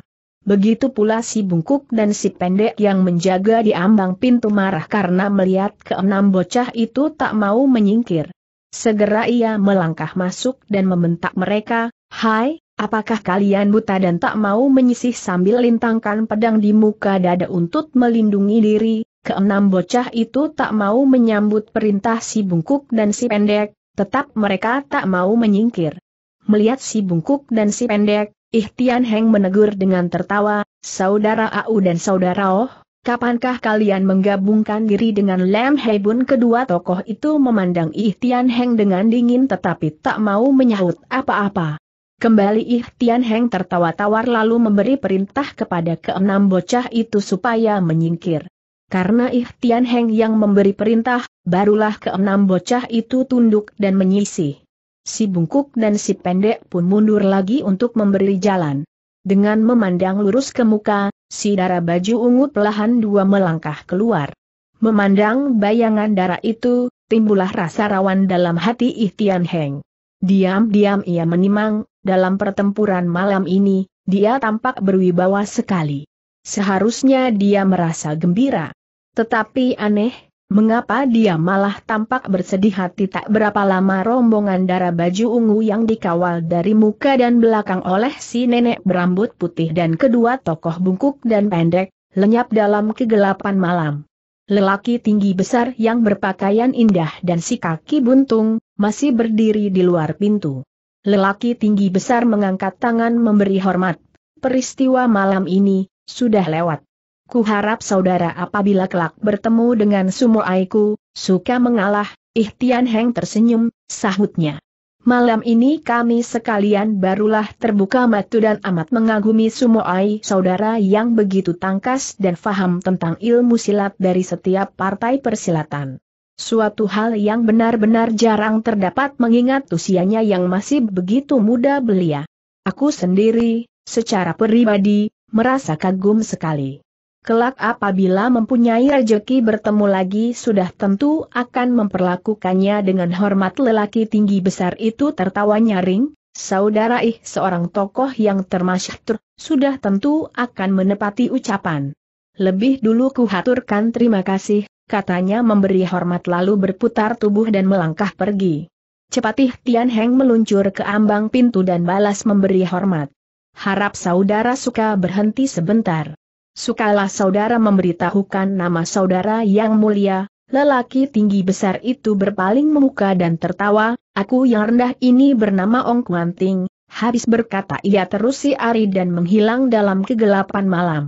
Begitu pula si bungkuk dan si pendek yang menjaga di ambang pintu marah karena melihat keenam bocah itu tak mau menyingkir. Segera ia melangkah masuk dan membentak mereka, Hai, apakah kalian buta dan tak mau menyisih sambil lintangkan pedang di muka dada untuk melindungi diri? Keenam bocah itu tak mau menyambut perintah si bungkuk dan si pendek, tetap mereka tak mau menyingkir. Melihat si bungkuk dan si pendek, Ihtian Heng menegur dengan tertawa, Saudara Au dan Saudara Oh, kapankah kalian menggabungkan diri dengan Lam Bun? kedua tokoh itu memandang Ihtian Heng dengan dingin tetapi tak mau menyahut apa-apa. Kembali Ihtian Heng tertawa tawar lalu memberi perintah kepada keenam bocah itu supaya menyingkir. Karena Ihtian Heng yang memberi perintah, barulah keenam bocah itu tunduk dan menyisih si bungkuk dan si pendek pun mundur lagi untuk memberi jalan. Dengan memandang lurus ke muka, si darah baju ungu pelahan dua melangkah keluar. Memandang bayangan darah itu, timbullah rasa rawan dalam hati Ihtian Heng. Diam-diam ia menimang, dalam pertempuran malam ini, dia tampak berwibawa sekali. Seharusnya dia merasa gembira. Tetapi aneh, Mengapa dia malah tampak bersedih hati tak berapa lama rombongan darah baju ungu yang dikawal dari muka dan belakang oleh si nenek berambut putih dan kedua tokoh bungkuk dan pendek, lenyap dalam kegelapan malam. Lelaki tinggi besar yang berpakaian indah dan si kaki buntung, masih berdiri di luar pintu. Lelaki tinggi besar mengangkat tangan memberi hormat. Peristiwa malam ini, sudah lewat harap saudara apabila kelak bertemu dengan sumo aiku, suka mengalah, Ihtian Heng tersenyum, sahutnya. Malam ini kami sekalian barulah terbuka matu dan amat mengagumi sumo Sumoai saudara yang begitu tangkas dan faham tentang ilmu silat dari setiap partai persilatan. Suatu hal yang benar-benar jarang terdapat mengingat usianya yang masih begitu muda belia. Aku sendiri, secara pribadi, merasa kagum sekali kelak apabila mempunyai rejeki bertemu lagi sudah tentu akan memperlakukannya dengan hormat lelaki tinggi besar itu tertawa nyaring, saudara ih seorang tokoh yang termasyhur, sudah tentu akan menepati ucapan. Lebih dulu kuhaturkan terima kasih, katanya memberi hormat lalu berputar tubuh dan melangkah pergi. Cepatih Tian Heng meluncur ke ambang pintu dan balas memberi hormat. Harap saudara suka berhenti sebentar sukalah saudara memberitahukan nama saudara yang mulia, lelaki tinggi besar itu berpaling muka dan tertawa, aku yang rendah ini bernama Ong Kuan Ting, habis berkata ia terus si Ari dan menghilang dalam kegelapan malam.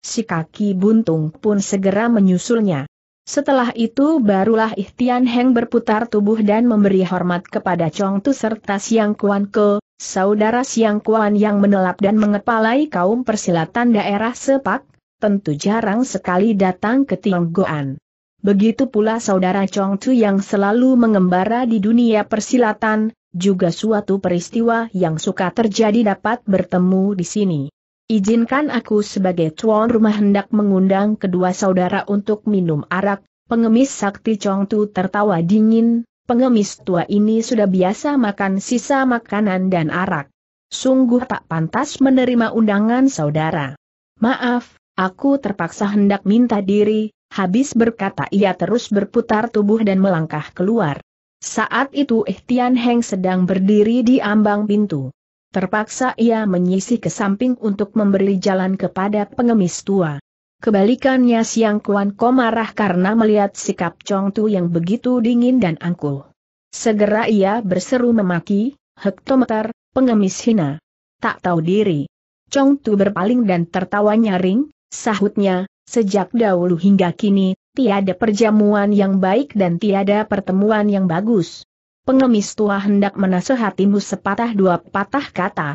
Si kaki buntung pun segera menyusulnya. Setelah itu barulah Ihtian Heng berputar tubuh dan memberi hormat kepada Chong Tu serta Siang Kuan Ke, saudara Siang Kuan yang menelap dan mengepalai kaum persilatan daerah sepak, tentu jarang sekali datang ke Tionggoan. Begitu pula saudara Chong Chu yang selalu mengembara di dunia persilatan, juga suatu peristiwa yang suka terjadi dapat bertemu di sini. Izinkan aku sebagai tuan rumah hendak mengundang kedua saudara untuk minum arak, pengemis sakti Chong Tu tertawa dingin, pengemis tua ini sudah biasa makan sisa makanan dan arak. Sungguh tak pantas menerima undangan saudara. Maaf, Aku terpaksa hendak minta diri, habis berkata ia terus berputar tubuh dan melangkah keluar. Saat itu Eh Heng sedang berdiri di ambang pintu. Terpaksa ia menyisih ke samping untuk memberi jalan kepada pengemis tua. Kebalikannya Siang Kuan Ko marah karena melihat sikap Chong Tu yang begitu dingin dan angkuh. Segera ia berseru memaki, hektometer, pengemis hina. Tak tahu diri. Chong Tu berpaling dan tertawa nyaring, Sahutnya, sejak dahulu hingga kini, tiada perjamuan yang baik dan tiada pertemuan yang bagus. Pengemis tua hendak menasehatimu sepatah dua patah kata.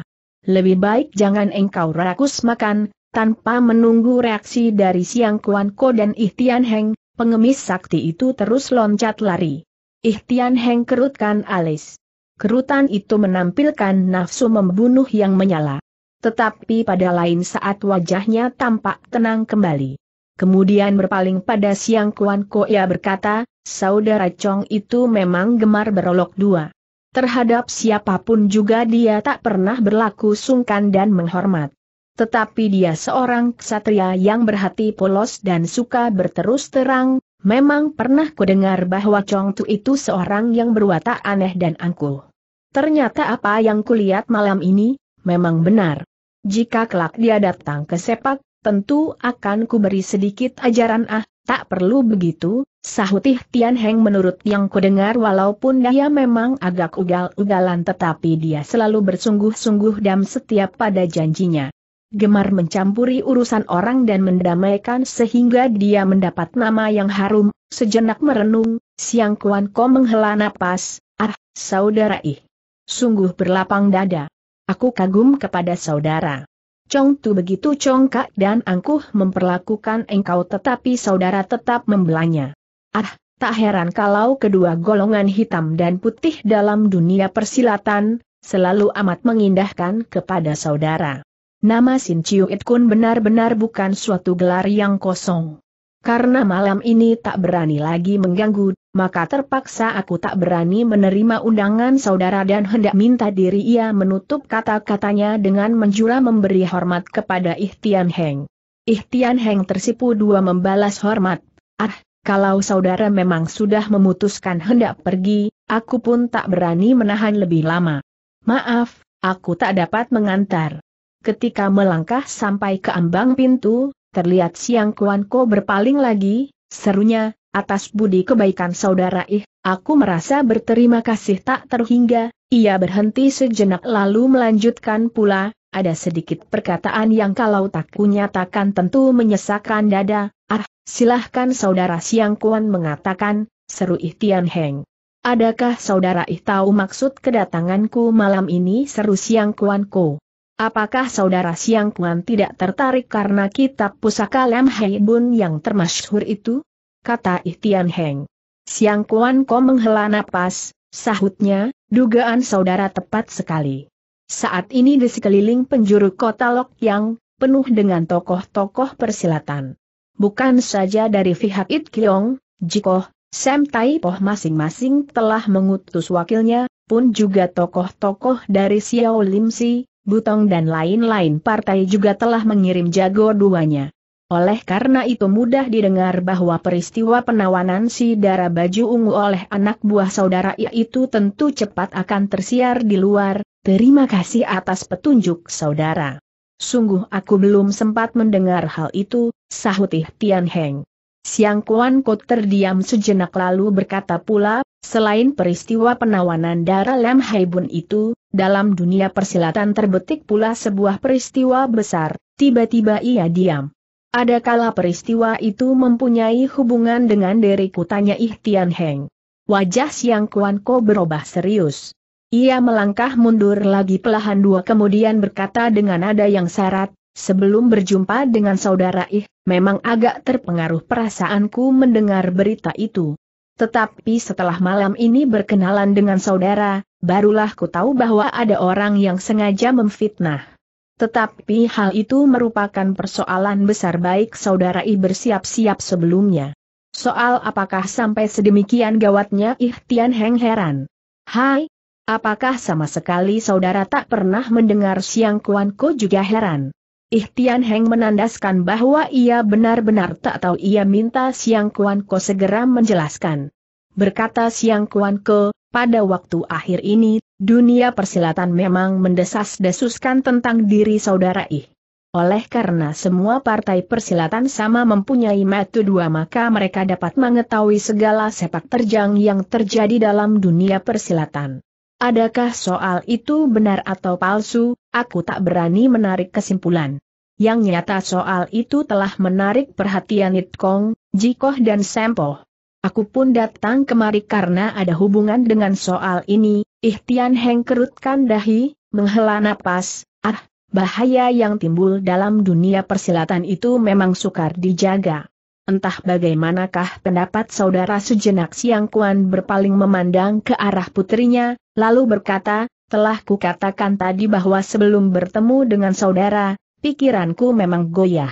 Lebih baik jangan engkau rakus makan, tanpa menunggu reaksi dari Siang Kuan Ko dan Ihtian Heng, pengemis sakti itu terus loncat lari. Ihtian Heng kerutkan alis. Kerutan itu menampilkan nafsu membunuh yang menyala. Tetapi pada lain saat wajahnya tampak tenang kembali. Kemudian berpaling pada Siang Kuan Ko ia berkata, saudara Chong itu memang gemar berolok dua. Terhadap siapapun juga dia tak pernah berlaku sungkan dan menghormat. Tetapi dia seorang ksatria yang berhati polos dan suka berterus terang, memang pernah kudengar bahwa Chong Tu itu seorang yang berwatak aneh dan angkuh. Ternyata apa yang kulihat malam ini, memang benar. Jika kelak dia datang ke sepak, tentu akan kuberi sedikit ajaran ah, tak perlu begitu, sahutih Tian Heng menurut yang kudengar walaupun dia memang agak ugal-ugalan tetapi dia selalu bersungguh-sungguh dan setia pada janjinya. Gemar mencampuri urusan orang dan mendamaikan sehingga dia mendapat nama yang harum, sejenak merenung, siang kuan ko menghela napas, ah, saudara ih. Sungguh berlapang dada. Aku kagum kepada saudara. Chong Tu begitu congkak dan Angkuh memperlakukan engkau tetapi saudara tetap membelanya. Ah, tak heran kalau kedua golongan hitam dan putih dalam dunia persilatan, selalu amat mengindahkan kepada saudara. Nama Sin Chiu It Kun benar-benar bukan suatu gelar yang kosong. Karena malam ini tak berani lagi mengganggu maka terpaksa aku tak berani menerima undangan saudara dan hendak minta diri ia menutup kata-katanya dengan menjura memberi hormat kepada Ihtian Heng. Ihtian Heng tersipu dua membalas hormat, ah, kalau saudara memang sudah memutuskan hendak pergi, aku pun tak berani menahan lebih lama. Maaf, aku tak dapat mengantar. Ketika melangkah sampai ke ambang pintu, terlihat Siang Kuan Ko berpaling lagi, serunya, atas budi kebaikan saudara ih, aku merasa berterima kasih tak terhingga, ia berhenti sejenak lalu melanjutkan pula, ada sedikit perkataan yang kalau tak kunyatakan tentu menyesakkan dada, ah, silahkan saudara Siang Kuan mengatakan, seru ih Tian Heng. Adakah saudara ih tahu maksud kedatanganku malam ini seru Siang Kuan Ko? Apakah saudara Siang Kuan tidak tertarik karena kitab pusaka Lam Hai Bun yang termasyhur itu? kata Ihtian Heng. Siang Kuan Ko menghela napas, sahutnya, dugaan saudara tepat sekali. Saat ini di sekeliling penjuru kota Lok Yang, penuh dengan tokoh-tokoh persilatan. Bukan saja dari pihak It Kiong, Jikoh, Sam Tai Poh masing-masing telah mengutus wakilnya, pun juga tokoh-tokoh dari Xiao Lim Si, Butong dan lain-lain partai juga telah mengirim jago duanya. Oleh karena itu mudah didengar bahwa peristiwa penawanan si darah baju ungu oleh anak buah saudara ia itu tentu cepat akan tersiar di luar, terima kasih atas petunjuk saudara. Sungguh aku belum sempat mendengar hal itu, sahutih Tian Heng. Siang Kuan Kot terdiam sejenak lalu berkata pula, selain peristiwa penawanan darah Lam Hai Bun itu, dalam dunia persilatan terbetik pula sebuah peristiwa besar, tiba-tiba ia diam. Adakala peristiwa itu mempunyai hubungan dengan diriku tanya Ihtian Heng. Wajah Siang Kuan Ko berubah serius. Ia melangkah mundur lagi pelahan dua kemudian berkata dengan nada yang syarat, sebelum berjumpa dengan saudara Ih, memang agak terpengaruh perasaanku mendengar berita itu. Tetapi setelah malam ini berkenalan dengan saudara, barulah ku tahu bahwa ada orang yang sengaja memfitnah. Tetapi hal itu merupakan persoalan besar baik saudara I bersiap-siap sebelumnya. Soal apakah sampai sedemikian gawatnya Ihtian Heng heran. Hai, apakah sama sekali saudara tak pernah mendengar Siang Kuan Ko juga heran. Ihtian Heng menandaskan bahwa ia benar-benar tak tahu ia minta Siang Kuan Ko segera menjelaskan. Berkata Siang Kuan Ko, pada waktu akhir ini Dunia persilatan memang mendesas-desuskan tentang diri saudara ih. Oleh karena semua partai persilatan sama mempunyai metu dua maka mereka dapat mengetahui segala sepak terjang yang terjadi dalam dunia persilatan. Adakah soal itu benar atau palsu, aku tak berani menarik kesimpulan. Yang nyata soal itu telah menarik perhatian Itkong, Jikoh dan Sempoh. Aku pun datang kemari karena ada hubungan dengan soal ini, Ihtian Heng kerutkan dahi, menghela napas, ah, bahaya yang timbul dalam dunia persilatan itu memang sukar dijaga. Entah bagaimanakah pendapat saudara sejenak Siang Kuan berpaling memandang ke arah putrinya, lalu berkata, telah kukatakan tadi bahwa sebelum bertemu dengan saudara, pikiranku memang goyah.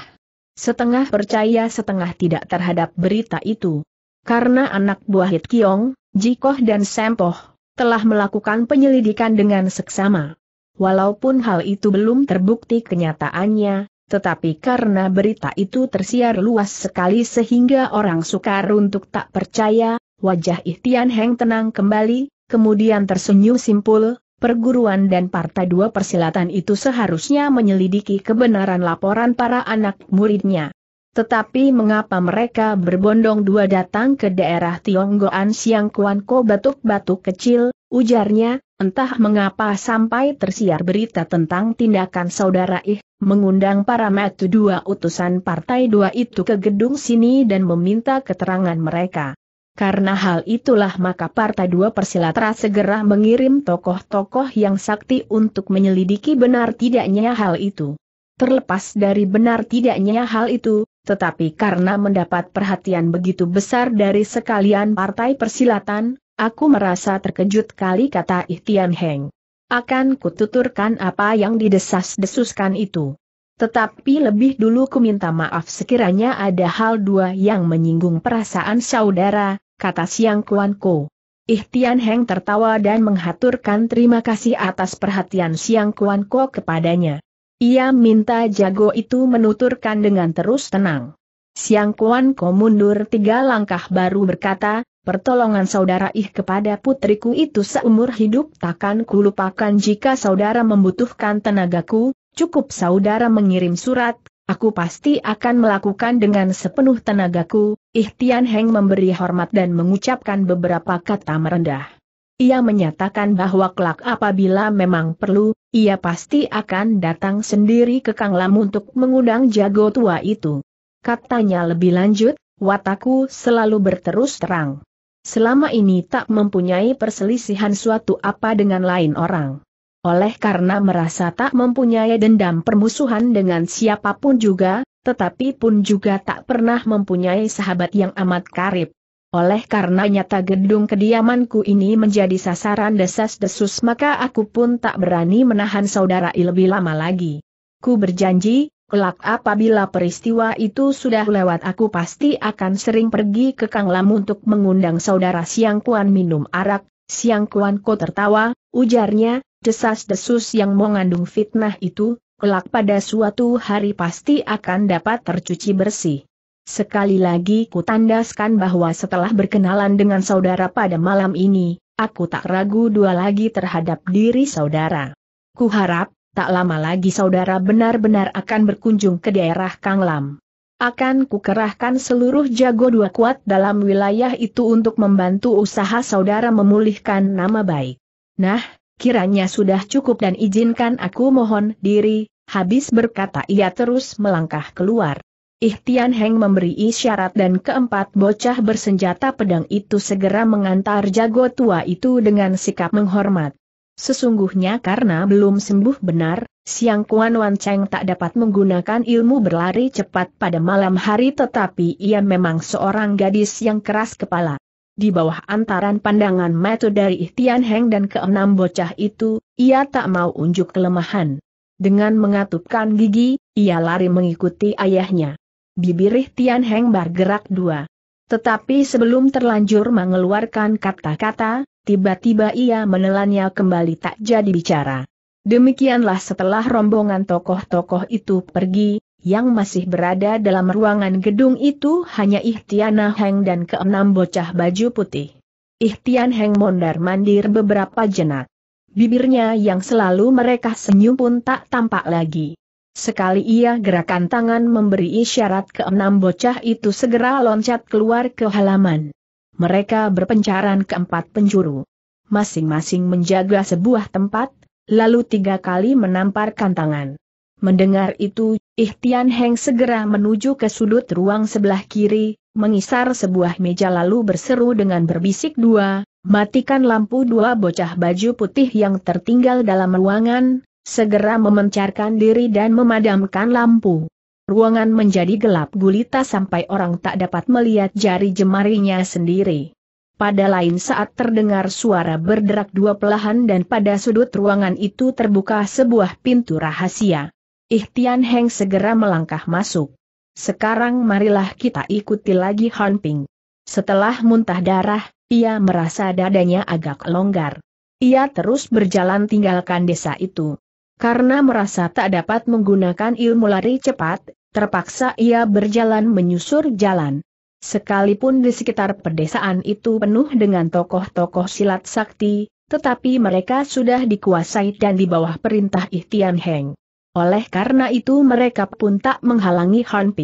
Setengah percaya setengah tidak terhadap berita itu karena anak buah Hit Kiong, Jikoh dan Sempoh, telah melakukan penyelidikan dengan seksama. Walaupun hal itu belum terbukti kenyataannya, tetapi karena berita itu tersiar luas sekali sehingga orang sukar untuk tak percaya, wajah Ihtian Heng tenang kembali, kemudian tersenyum simpul, perguruan dan partai dua persilatan itu seharusnya menyelidiki kebenaran laporan para anak muridnya. Tetapi mengapa mereka berbondong dua datang ke daerah Tionggoan Siang Kuan Ko batuk-batuk kecil, ujarnya, entah mengapa sampai tersiar berita tentang tindakan saudara ih, mengundang para metu dua utusan partai dua itu ke gedung sini dan meminta keterangan mereka. Karena hal itulah maka partai dua persilatra segera mengirim tokoh-tokoh yang sakti untuk menyelidiki benar tidaknya hal itu. Terlepas dari benar tidaknya hal itu, tetapi karena mendapat perhatian begitu besar dari sekalian partai persilatan, aku merasa terkejut kali kata Ihtian Heng. Akan kututurkan apa yang didesas-desuskan itu. Tetapi lebih dulu ku minta maaf sekiranya ada hal dua yang menyinggung perasaan saudara, kata Siang Kuan Ko. Ihtian Heng tertawa dan menghaturkan terima kasih atas perhatian Siang Kuan Ko kepadanya. Ia minta jago itu menuturkan dengan terus tenang. Siang Kuan Ko mundur tiga langkah baru berkata, pertolongan saudara ih kepada putriku itu seumur hidup takkan kulupakan jika saudara membutuhkan tenagaku, cukup saudara mengirim surat, aku pasti akan melakukan dengan sepenuh tenagaku, Ihtian Heng memberi hormat dan mengucapkan beberapa kata merendah. Ia menyatakan bahwa kelak apabila memang perlu, ia pasti akan datang sendiri ke Kang Lam untuk mengundang jago tua itu. Katanya lebih lanjut, wataku selalu berterus terang. Selama ini tak mempunyai perselisihan suatu apa dengan lain orang. Oleh karena merasa tak mempunyai dendam permusuhan dengan siapapun juga, tetapi pun juga tak pernah mempunyai sahabat yang amat karib. Oleh karena nyata gedung kediamanku ini menjadi sasaran desas-desus maka aku pun tak berani menahan saudara I lebih lama lagi. Ku berjanji, kelak apabila peristiwa itu sudah lewat aku pasti akan sering pergi ke Kang Lam untuk mengundang saudara Siang Kuan minum arak, Siang Kuan Ko tertawa, ujarnya, desas-desus yang mengandung fitnah itu, kelak pada suatu hari pasti akan dapat tercuci bersih. Sekali lagi kutandaskan bahwa setelah berkenalan dengan saudara pada malam ini, aku tak ragu dua lagi terhadap diri saudara. Kuharap tak lama lagi saudara benar-benar akan berkunjung ke daerah Kanglam. Akan kukerahkan seluruh jago dua kuat dalam wilayah itu untuk membantu usaha saudara memulihkan nama baik. Nah, kiranya sudah cukup dan izinkan aku mohon diri, habis berkata ia terus melangkah keluar. Ihtian Heng memberi isyarat dan keempat bocah bersenjata pedang itu segera mengantar jago tua itu dengan sikap menghormat. Sesungguhnya karena belum sembuh benar, Siang Kuan Wan Cheng tak dapat menggunakan ilmu berlari cepat pada malam hari tetapi ia memang seorang gadis yang keras kepala. Di bawah antaran pandangan metode dari Ihtian Heng dan keenam bocah itu, ia tak mau unjuk kelemahan. Dengan mengatupkan gigi, ia lari mengikuti ayahnya bibirih Tian Heng bergerak dua. Tetapi sebelum terlanjur mengeluarkan kata-kata, tiba-tiba ia menelannya kembali tak jadi bicara. Demikianlah setelah rombongan tokoh-tokoh itu pergi, yang masih berada dalam ruangan gedung itu hanya Ihtiana Heng dan keenam bocah baju putih. Ihtian Heng mondar-mandir beberapa jenak. Bibirnya yang selalu mereka senyum pun tak tampak lagi. Sekali ia gerakan tangan memberi isyarat ke enam bocah itu segera loncat keluar ke halaman. Mereka berpencaran ke empat penjuru. Masing-masing menjaga sebuah tempat, lalu tiga kali menamparkan tangan. Mendengar itu, Ihtian Heng segera menuju ke sudut ruang sebelah kiri, mengisar sebuah meja lalu berseru dengan berbisik dua, matikan lampu dua bocah baju putih yang tertinggal dalam ruangan, segera memencarkan diri dan memadamkan lampu. Ruangan menjadi gelap gulita sampai orang tak dapat melihat jari jemarinya sendiri. Pada lain saat terdengar suara berderak dua pelahan dan pada sudut ruangan itu terbuka sebuah pintu rahasia. Ihtian Heng segera melangkah masuk. Sekarang marilah kita ikuti lagi Han Ping. Setelah muntah darah, ia merasa dadanya agak longgar. Ia terus berjalan tinggalkan desa itu. Karena merasa tak dapat menggunakan ilmu lari cepat, terpaksa ia berjalan menyusur jalan. Sekalipun di sekitar pedesaan itu penuh dengan tokoh-tokoh silat sakti, tetapi mereka sudah dikuasai dan di bawah perintah Ihtian Heng. Oleh karena itu mereka pun tak menghalangi Han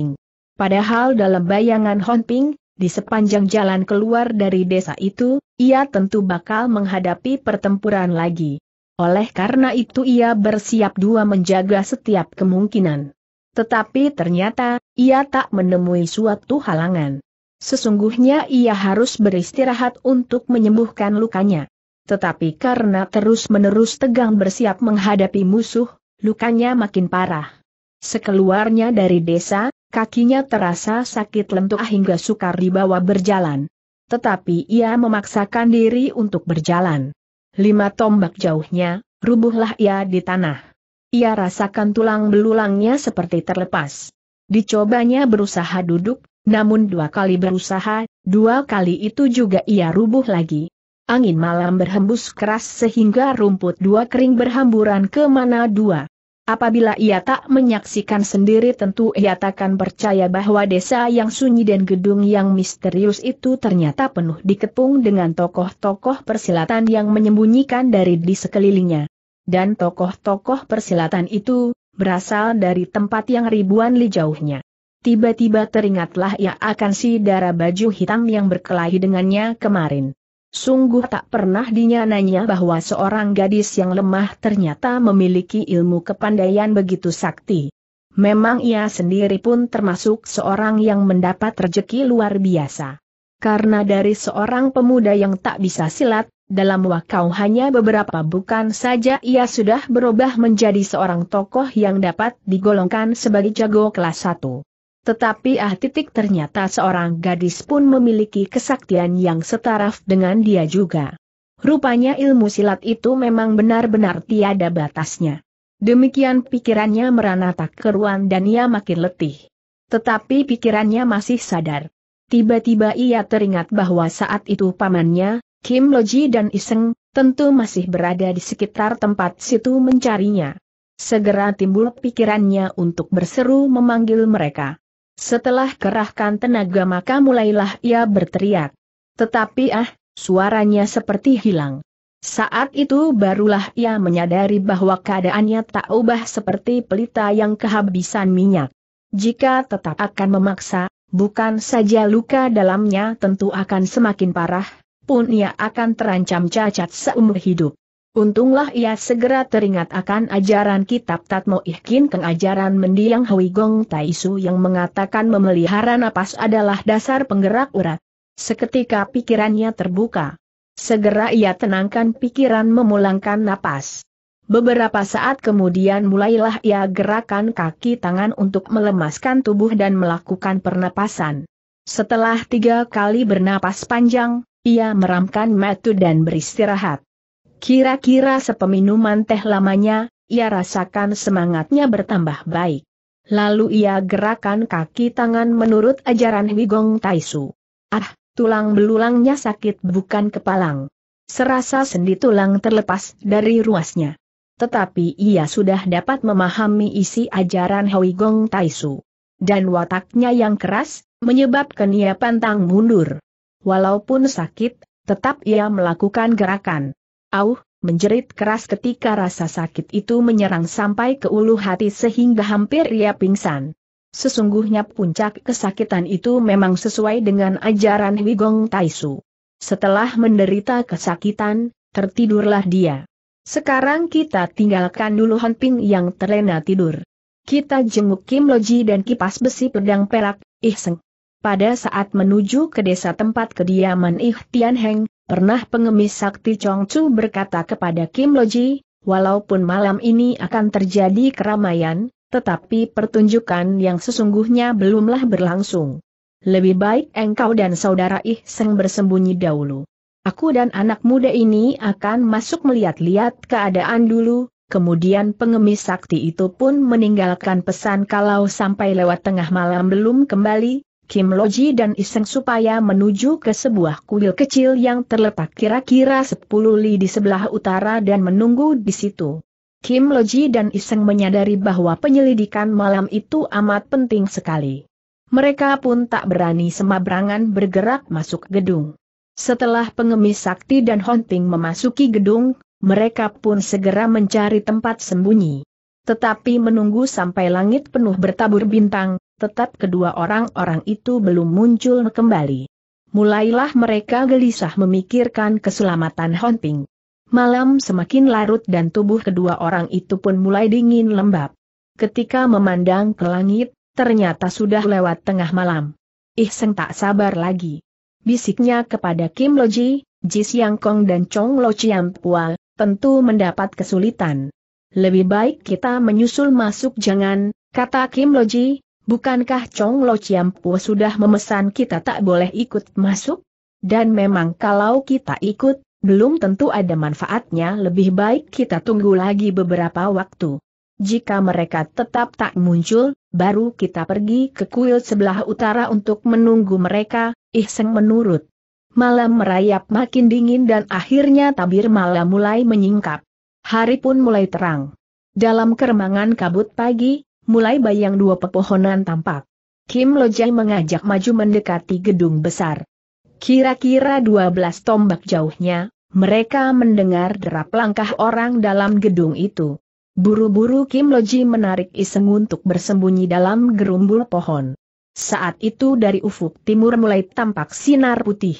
Padahal dalam bayangan Han di sepanjang jalan keluar dari desa itu, ia tentu bakal menghadapi pertempuran lagi. Oleh karena itu ia bersiap dua menjaga setiap kemungkinan. Tetapi ternyata, ia tak menemui suatu halangan. Sesungguhnya ia harus beristirahat untuk menyembuhkan lukanya. Tetapi karena terus-menerus tegang bersiap menghadapi musuh, lukanya makin parah. Sekeluarnya dari desa, kakinya terasa sakit lentuk hingga sukar dibawa berjalan. Tetapi ia memaksakan diri untuk berjalan lima tombak jauhnya, rubuhlah ia di tanah. Ia rasakan tulang belulangnya seperti terlepas. Dicobanya berusaha duduk, namun dua kali berusaha, dua kali itu juga ia rubuh lagi. Angin malam berhembus keras sehingga rumput dua kering berhamburan kemana dua. Apabila ia tak menyaksikan sendiri tentu ia takkan percaya bahwa desa yang sunyi dan gedung yang misterius itu ternyata penuh dikepung dengan tokoh-tokoh persilatan yang menyembunyikan dari di sekelilingnya. Dan tokoh-tokoh persilatan itu, berasal dari tempat yang ribuan li jauhnya. Tiba-tiba teringatlah ia akan si darah baju hitam yang berkelahi dengannya kemarin. Sungguh tak pernah dinyananya bahwa seorang gadis yang lemah ternyata memiliki ilmu kepandaian begitu sakti. Memang ia sendiri pun termasuk seorang yang mendapat rejeki luar biasa. Karena dari seorang pemuda yang tak bisa silat, dalam wakau hanya beberapa bukan saja ia sudah berubah menjadi seorang tokoh yang dapat digolongkan sebagai jago kelas 1. Tetapi ah titik ternyata seorang gadis pun memiliki kesaktian yang setaraf dengan dia juga. Rupanya ilmu silat itu memang benar-benar tiada batasnya. Demikian pikirannya merana tak keruan dan ia makin letih. Tetapi pikirannya masih sadar. Tiba-tiba ia teringat bahwa saat itu pamannya, Kim Loji dan Iseng, tentu masih berada di sekitar tempat situ mencarinya. Segera timbul pikirannya untuk berseru memanggil mereka. Setelah kerahkan tenaga maka mulailah ia berteriak. Tetapi ah, suaranya seperti hilang. Saat itu barulah ia menyadari bahwa keadaannya tak ubah seperti pelita yang kehabisan minyak. Jika tetap akan memaksa, bukan saja luka dalamnya tentu akan semakin parah, pun ia akan terancam cacat seumur hidup. Untunglah ia segera teringat akan ajaran kitab Tatmo Ihkin Keng ajaran mendiang Hui Gong Taisu yang mengatakan memelihara napas adalah dasar penggerak urat. Seketika pikirannya terbuka. Segera ia tenangkan pikiran memulangkan napas. Beberapa saat kemudian mulailah ia gerakan kaki tangan untuk melemaskan tubuh dan melakukan pernapasan. Setelah tiga kali bernapas panjang, ia meramkan metu dan beristirahat. Kira-kira sepeminuman teh lamanya, ia rasakan semangatnya bertambah baik. Lalu ia gerakan kaki tangan menurut ajaran Wigong Taisu. Ah, tulang belulangnya sakit bukan kepalang. Serasa sendi tulang terlepas dari ruasnya. Tetapi ia sudah dapat memahami isi ajaran Wigong Taisu. Dan wataknya yang keras, menyebabkan ia pantang mundur. Walaupun sakit, tetap ia melakukan gerakan. Auh, menjerit keras ketika rasa sakit itu menyerang sampai ke ulu hati sehingga hampir ia pingsan. Sesungguhnya puncak kesakitan itu memang sesuai dengan ajaran Wigong Taisu. Setelah menderita kesakitan, tertidurlah dia. Sekarang kita tinggalkan dulu Ping yang terlena tidur. Kita jenguk Kim Loji dan kipas besi pedang perak, Ihseng. Pada saat menuju ke desa tempat kediaman Ih Tian Heng, Pernah pengemis sakti Chong Chu berkata kepada Kim Loji, walaupun malam ini akan terjadi keramaian, tetapi pertunjukan yang sesungguhnya belumlah berlangsung. Lebih baik engkau dan saudara Ih Seng bersembunyi dahulu. Aku dan anak muda ini akan masuk melihat-lihat keadaan dulu, kemudian pengemis sakti itu pun meninggalkan pesan kalau sampai lewat tengah malam belum kembali, Kim Loji dan Iseng supaya menuju ke sebuah kuil kecil yang terletak kira-kira 10 li di sebelah utara dan menunggu di situ. Kim Loji dan Iseng menyadari bahwa penyelidikan malam itu amat penting sekali. Mereka pun tak berani semabrangan bergerak masuk gedung. Setelah pengemis sakti dan Honting memasuki gedung, mereka pun segera mencari tempat sembunyi. Tetapi menunggu sampai langit penuh bertabur bintang, tetap kedua orang-orang itu belum muncul kembali. Mulailah mereka gelisah memikirkan keselamatan Honping. Malam semakin larut dan tubuh kedua orang itu pun mulai dingin lembab. Ketika memandang ke langit, ternyata sudah lewat tengah malam. Seng tak sabar lagi. Bisiknya kepada Kim Loji, Ji Siang Kong dan Chong Lo Chiang Pua, tentu mendapat kesulitan. Lebih baik kita menyusul masuk jangan, kata Kim Loji, bukankah Chong Lo Chiampu sudah memesan kita tak boleh ikut masuk? Dan memang kalau kita ikut, belum tentu ada manfaatnya lebih baik kita tunggu lagi beberapa waktu. Jika mereka tetap tak muncul, baru kita pergi ke kuil sebelah utara untuk menunggu mereka, Ihseng menurut. Malam merayap makin dingin dan akhirnya tabir malam mulai menyingkap. Hari pun mulai terang. Dalam keremangan kabut pagi, mulai bayang dua pepohonan tampak. Kim Lojai mengajak maju mendekati gedung besar. Kira-kira 12 tombak jauhnya, mereka mendengar derap langkah orang dalam gedung itu. Buru-buru Kim Loji menarik iseng untuk bersembunyi dalam gerumbul pohon. Saat itu dari ufuk timur mulai tampak sinar putih.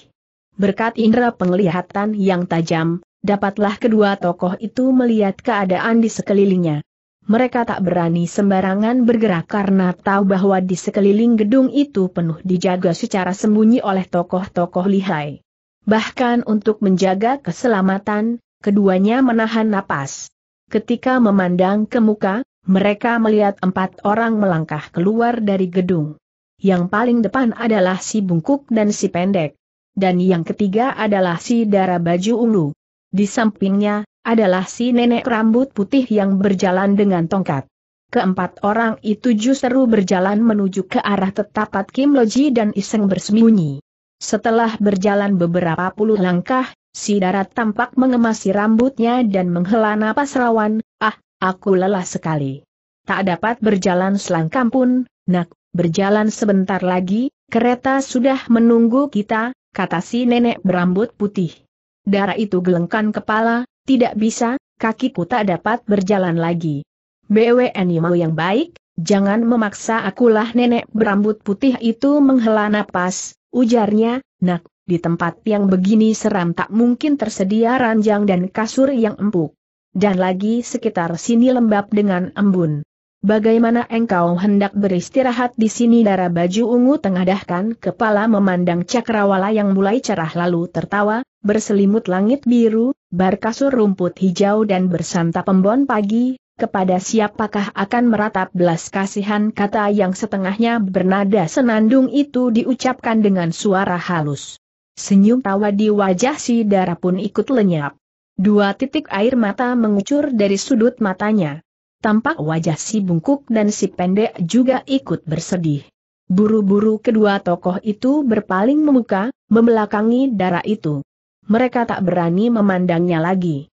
Berkat indera penglihatan yang tajam, dapatlah kedua tokoh itu melihat keadaan di sekelilingnya. Mereka tak berani sembarangan bergerak karena tahu bahwa di sekeliling gedung itu penuh dijaga secara sembunyi oleh tokoh-tokoh lihai. Bahkan untuk menjaga keselamatan, keduanya menahan napas. Ketika memandang ke muka, mereka melihat empat orang melangkah keluar dari gedung. Yang paling depan adalah si bungkuk dan si pendek. Dan yang ketiga adalah si darah baju ungu. Di sampingnya, adalah si nenek rambut putih yang berjalan dengan tongkat. Keempat orang itu justru berjalan menuju ke arah tetapat Kim Loji dan iseng bersembunyi. Setelah berjalan beberapa puluh langkah, si darat tampak mengemasi rambutnya dan menghela napas rawan, ah, aku lelah sekali. Tak dapat berjalan selangkah pun, nak, berjalan sebentar lagi, kereta sudah menunggu kita, kata si nenek berambut putih. Darah itu gelengkan kepala, tidak bisa, kakiku tak dapat berjalan lagi. BWN mau yang baik, jangan memaksa akulah nenek berambut putih itu menghela napas, ujarnya, nak, di tempat yang begini seram tak mungkin tersedia ranjang dan kasur yang empuk. Dan lagi sekitar sini lembab dengan embun. Bagaimana engkau hendak beristirahat di sini darah baju ungu tengadahkan kepala memandang cakrawala yang mulai cerah lalu tertawa, berselimut langit biru, berkasur rumput hijau dan bersantap pembon pagi, kepada siapakah akan meratap belas kasihan kata yang setengahnya bernada senandung itu diucapkan dengan suara halus. Senyum tawa di wajah si darah pun ikut lenyap. Dua titik air mata mengucur dari sudut matanya. Tampak wajah si bungkuk dan si pendek juga ikut bersedih. Buru-buru kedua tokoh itu berpaling memuka, membelakangi darah itu mereka tak berani memandangnya lagi.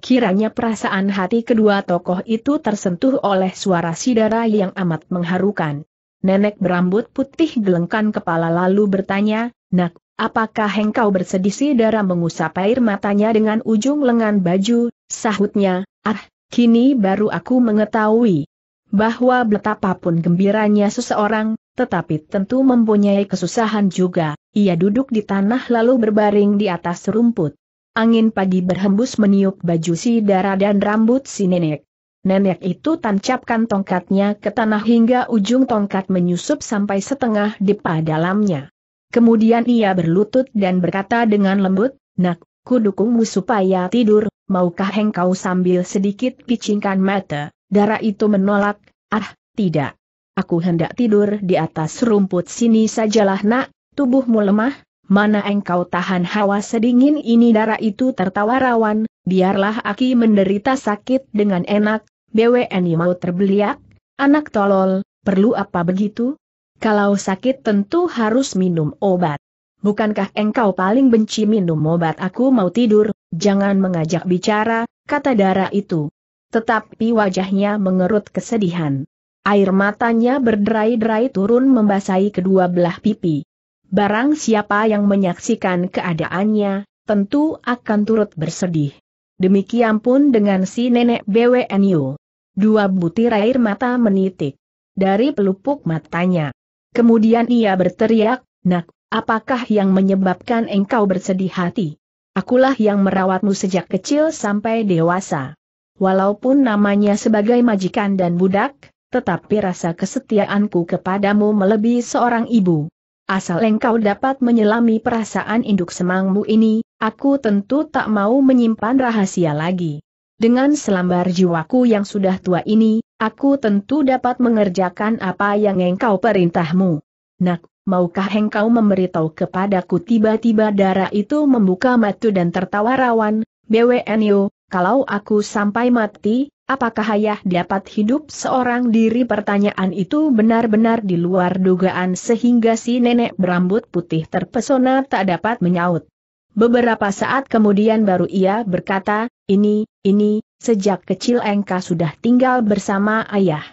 Kiranya perasaan hati kedua tokoh itu tersentuh oleh suara sidara yang amat mengharukan. Nenek berambut putih gelengkan kepala lalu bertanya, Nak, apakah engkau bersedih sidara mengusap air matanya dengan ujung lengan baju, sahutnya, ah, kini baru aku mengetahui bahwa betapapun gembiranya seseorang, tetapi tentu mempunyai kesusahan juga. Ia duduk di tanah lalu berbaring di atas rumput. Angin pagi berhembus meniup baju si darah dan rambut si nenek. Nenek itu tancapkan tongkatnya ke tanah hingga ujung tongkat menyusup sampai setengah depa dalamnya. Kemudian ia berlutut dan berkata dengan lembut, Nak, ku dukungmu supaya tidur, maukah engkau sambil sedikit picingkan mata? Dara itu menolak, ah, tidak. Aku hendak tidur di atas rumput sini sajalah nak, tubuhmu lemah, mana engkau tahan hawa sedingin ini darah itu tertawa rawan, biarlah Aki menderita sakit dengan enak, BWNI mau terbeliak, anak tolol, perlu apa begitu? Kalau sakit tentu harus minum obat. Bukankah engkau paling benci minum obat aku mau tidur, jangan mengajak bicara, kata darah itu. Tetapi wajahnya mengerut kesedihan. Air matanya berderai-derai turun membasahi kedua belah pipi. Barang siapa yang menyaksikan keadaannya, tentu akan turut bersedih. Demikian pun dengan si nenek BWNU. Dua butir air mata menitik dari pelupuk matanya. Kemudian ia berteriak, Nak, apakah yang menyebabkan engkau bersedih hati? Akulah yang merawatmu sejak kecil sampai dewasa. Walaupun namanya sebagai majikan dan budak, tetapi rasa kesetiaanku kepadamu melebihi seorang ibu. Asal engkau dapat menyelami perasaan induk semangmu ini, aku tentu tak mau menyimpan rahasia lagi. Dengan selambar jiwaku yang sudah tua ini, aku tentu dapat mengerjakan apa yang engkau perintahmu. Nak, maukah engkau memberitahu kepadaku tiba-tiba darah itu membuka mata dan tertawa rawan, BWNU, kalau aku sampai mati, Apakah ayah dapat hidup seorang diri? Pertanyaan itu benar-benar di luar dugaan sehingga si nenek berambut putih terpesona tak dapat menyaut. Beberapa saat kemudian baru ia berkata, ini, ini, sejak kecil engkau sudah tinggal bersama ayah.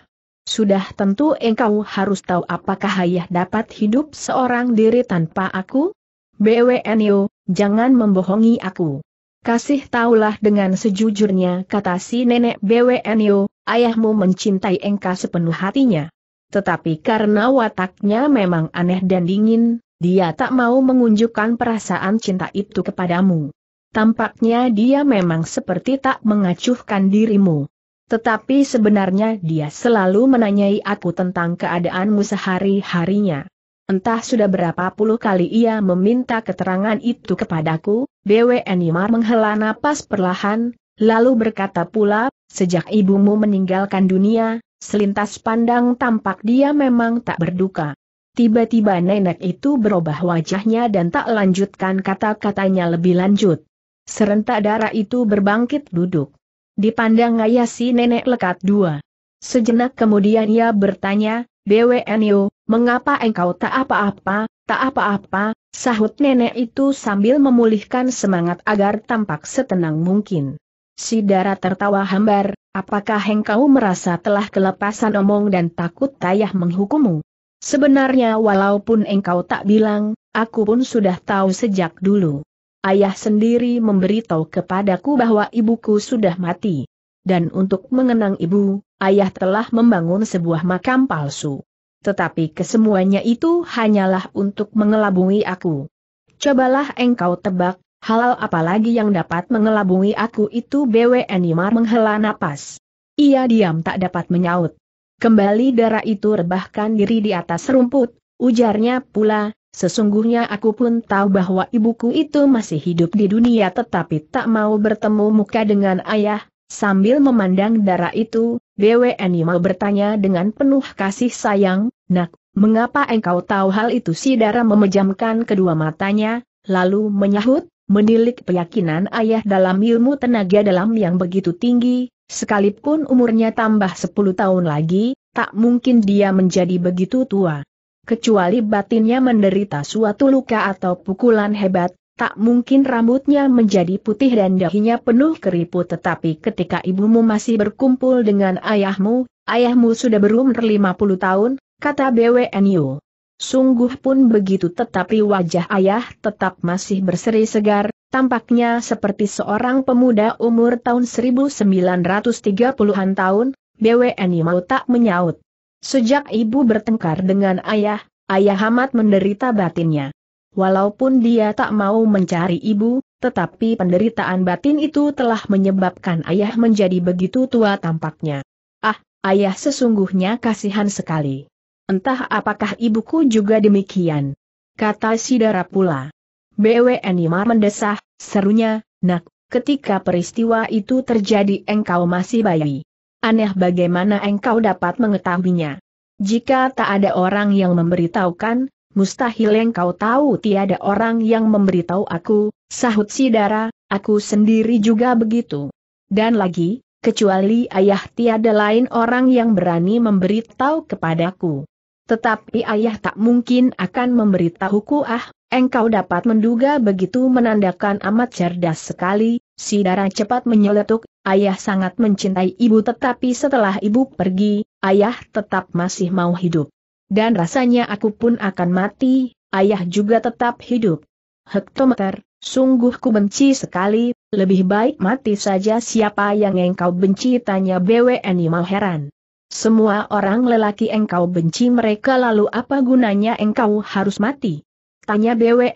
Sudah tentu engkau harus tahu apakah ayah dapat hidup seorang diri tanpa aku? BWNU, jangan membohongi aku. Kasih taulah dengan sejujurnya kata si nenek BWNU, ayahmu mencintai engkau sepenuh hatinya. Tetapi karena wataknya memang aneh dan dingin, dia tak mau mengunjukkan perasaan cinta itu kepadamu. Tampaknya dia memang seperti tak mengacuhkan dirimu. Tetapi sebenarnya dia selalu menanyai aku tentang keadaanmu sehari-harinya. Entah sudah berapa puluh kali ia meminta keterangan itu kepadaku, BW Imar menghela napas perlahan, lalu berkata pula, sejak ibumu meninggalkan dunia, selintas pandang tampak dia memang tak berduka. Tiba-tiba nenek itu berubah wajahnya dan tak lanjutkan kata-katanya lebih lanjut. Serentak darah itu berbangkit duduk. Dipandang ayah si nenek lekat dua. Sejenak kemudian ia bertanya, BWNU, Mengapa engkau tak apa-apa, tak apa-apa, sahut nenek itu sambil memulihkan semangat agar tampak setenang mungkin. Si Dara tertawa hambar, apakah engkau merasa telah kelepasan omong dan takut tayah menghukummu? Sebenarnya walaupun engkau tak bilang, aku pun sudah tahu sejak dulu. Ayah sendiri memberitahu kepadaku bahwa ibuku sudah mati. Dan untuk mengenang ibu, ayah telah membangun sebuah makam palsu. Tetapi kesemuanya itu hanyalah untuk mengelabui aku. Cobalah engkau tebak, halal apalagi yang dapat mengelabui aku itu BW Nimar menghela napas. Ia diam tak dapat menyaut. Kembali darah itu rebahkan diri di atas rumput, ujarnya pula, sesungguhnya aku pun tahu bahwa ibuku itu masih hidup di dunia tetapi tak mau bertemu muka dengan ayah, sambil memandang darah itu, BWN Animal bertanya dengan penuh kasih sayang, nak, mengapa engkau tahu hal itu si Dara memejamkan kedua matanya, lalu menyahut, menilik keyakinan ayah dalam ilmu tenaga dalam yang begitu tinggi, sekalipun umurnya tambah 10 tahun lagi, tak mungkin dia menjadi begitu tua. Kecuali batinnya menderita suatu luka atau pukulan hebat, Tak mungkin rambutnya menjadi putih dan dahinya penuh keriput tetapi ketika ibumu masih berkumpul dengan ayahmu, ayahmu sudah berumur 50 tahun, kata BWNU. Sungguh pun begitu tetapi wajah ayah tetap masih berseri segar, tampaknya seperti seorang pemuda umur tahun 1930-an tahun, BWNU mau tak menyaut. Sejak ibu bertengkar dengan ayah, ayah amat menderita batinnya. Walaupun dia tak mau mencari ibu, tetapi penderitaan batin itu telah menyebabkan ayah menjadi begitu tua tampaknya. Ah, ayah sesungguhnya kasihan sekali. Entah apakah ibuku juga demikian. Kata Sidara pula. BWN Imar mendesah, serunya, nak, ketika peristiwa itu terjadi engkau masih bayi. Aneh bagaimana engkau dapat mengetahuinya. Jika tak ada orang yang memberitahukan, mustahil yang kau tahu tiada orang yang memberitahu aku, sahut Sidara. aku sendiri juga begitu. Dan lagi, kecuali ayah tiada lain orang yang berani memberitahu kepadaku. Tetapi ayah tak mungkin akan memberitahuku ah, engkau dapat menduga begitu menandakan amat cerdas sekali, Sidara cepat menyeletuk, ayah sangat mencintai ibu tetapi setelah ibu pergi, ayah tetap masih mau hidup. Dan rasanya aku pun akan mati, ayah juga tetap hidup. Hektometer, sungguh ku benci sekali, lebih baik mati saja siapa yang engkau benci tanya BW Animal heran. Semua orang lelaki engkau benci mereka lalu apa gunanya engkau harus mati? Tanya BW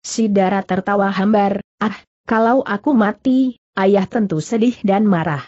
Si Dara tertawa hambar, ah, kalau aku mati, ayah tentu sedih dan marah.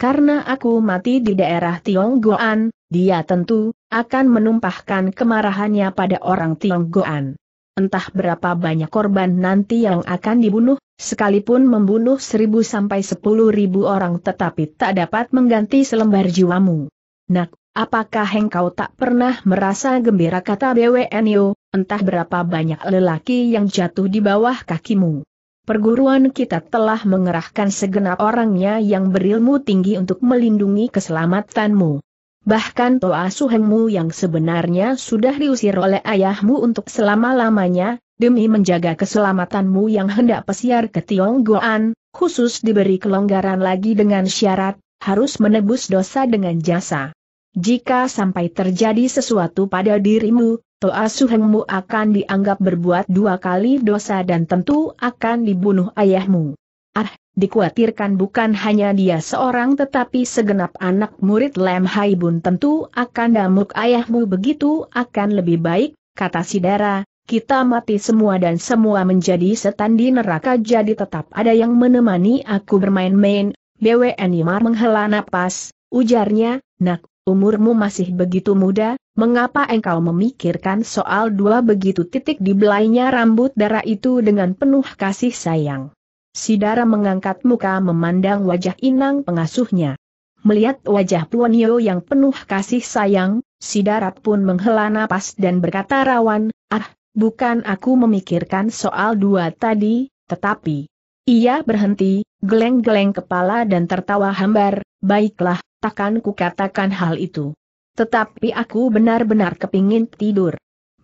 Karena aku mati di daerah Tionggoan, dia tentu akan menumpahkan kemarahannya pada orang Tionggoan. Entah berapa banyak korban nanti yang akan dibunuh, sekalipun membunuh seribu sampai sepuluh ribu orang tetapi tak dapat mengganti selembar jiwamu. Nak, apakah engkau tak pernah merasa gembira kata BWNU, entah berapa banyak lelaki yang jatuh di bawah kakimu. Perguruan kita telah mengerahkan segenap orangnya yang berilmu tinggi untuk melindungi keselamatanmu. Bahkan Toa Suhengmu yang sebenarnya sudah diusir oleh ayahmu untuk selama-lamanya, demi menjaga keselamatanmu yang hendak pesiar ke Tionggoan, khusus diberi kelonggaran lagi dengan syarat, harus menebus dosa dengan jasa. Jika sampai terjadi sesuatu pada dirimu, Toa Suhengmu akan dianggap berbuat dua kali dosa dan tentu akan dibunuh ayahmu. Ah, Dikuatirkan bukan hanya dia seorang tetapi segenap anak murid Lem Hai Bun tentu akan damuk ayahmu begitu akan lebih baik, kata Sidara, kita mati semua dan semua menjadi setan di neraka jadi tetap ada yang menemani aku bermain-main, BWN Imar menghela napas, ujarnya, nak, umurmu masih begitu muda, mengapa engkau memikirkan soal dua begitu titik di dibelainya rambut darah itu dengan penuh kasih sayang. Sidara mengangkat muka memandang wajah inang pengasuhnya. Melihat wajah Pluonio yang penuh kasih sayang, Sidarat pun menghela napas dan berkata rawan, ah, bukan aku memikirkan soal dua tadi, tetapi... Ia berhenti, geleng-geleng kepala dan tertawa hambar, baiklah, takkan katakan hal itu. Tetapi aku benar-benar kepingin tidur.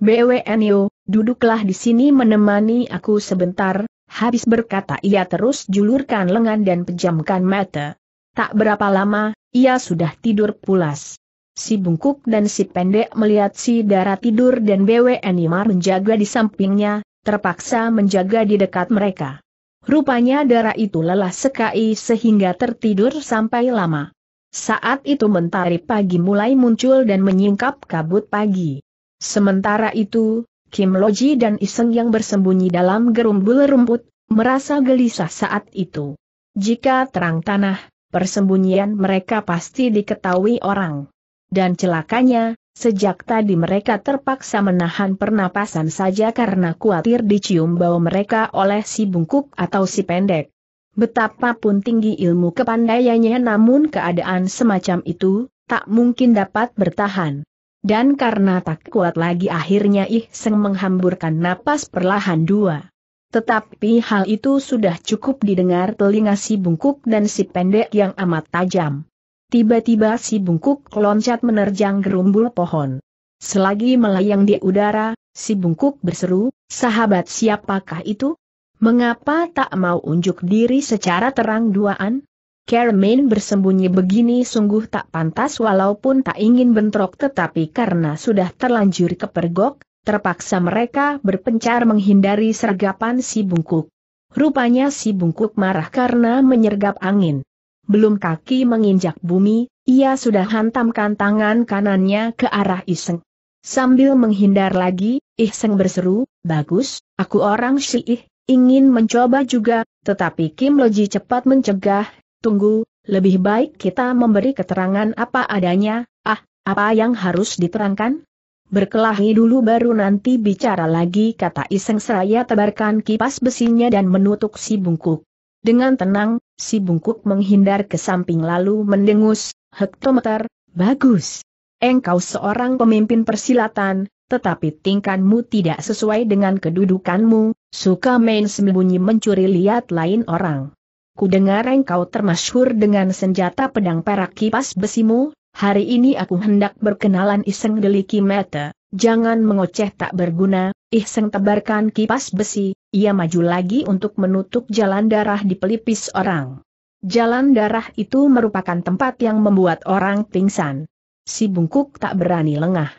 BWNIO, duduklah di sini menemani aku sebentar, Habis berkata ia terus julurkan lengan dan pejamkan mata. Tak berapa lama, ia sudah tidur pulas. Si bungkuk dan si pendek melihat si darah tidur dan BW Animar menjaga di sampingnya, terpaksa menjaga di dekat mereka. Rupanya darah itu lelah sekali sehingga tertidur sampai lama. Saat itu mentari pagi mulai muncul dan menyingkap kabut pagi. Sementara itu, Kim Loji dan Iseng yang bersembunyi dalam gerumbul rumput, merasa gelisah saat itu. Jika terang tanah, persembunyian mereka pasti diketahui orang. Dan celakanya, sejak tadi mereka terpaksa menahan pernapasan saja karena khawatir dicium bau mereka oleh si bungkuk atau si pendek. Betapapun tinggi ilmu kepandaiannya namun keadaan semacam itu, tak mungkin dapat bertahan. Dan karena tak kuat lagi akhirnya Ih Seng menghamburkan napas perlahan dua. Tetapi hal itu sudah cukup didengar telinga si bungkuk dan si pendek yang amat tajam. Tiba-tiba si bungkuk loncat menerjang gerumbul pohon. Selagi melayang di udara, si bungkuk berseru, sahabat siapakah itu? Mengapa tak mau unjuk diri secara terang duaan? Carmen bersembunyi begini sungguh tak pantas walaupun tak ingin bentrok tetapi karena sudah terlanjur kepergok, terpaksa mereka berpencar menghindari sergapan si bungkuk. Rupanya si bungkuk marah karena menyergap angin. Belum kaki menginjak bumi, ia sudah hantamkan tangan kanannya ke arah iseng. Sambil menghindar lagi, Iseng berseru, bagus, aku orang Syiih, ingin mencoba juga, tetapi Kim Loji cepat mencegah, Tunggu, lebih baik kita memberi keterangan apa adanya, ah, apa yang harus diterangkan? Berkelahi dulu baru nanti bicara lagi kata iseng seraya tebarkan kipas besinya dan menutup si bungkuk. Dengan tenang, si bungkuk menghindar ke samping lalu mendengus, hektometer, bagus. Engkau seorang pemimpin persilatan, tetapi tingkanmu tidak sesuai dengan kedudukanmu, suka main sembunyi mencuri lihat lain orang ku dengar engkau termasyhur dengan senjata pedang perak kipas besimu, hari ini aku hendak berkenalan iseng deliki mata, jangan mengoceh tak berguna, iseng tebarkan kipas besi, ia maju lagi untuk menutup jalan darah di pelipis orang. Jalan darah itu merupakan tempat yang membuat orang pingsan. Si bungkuk tak berani lengah.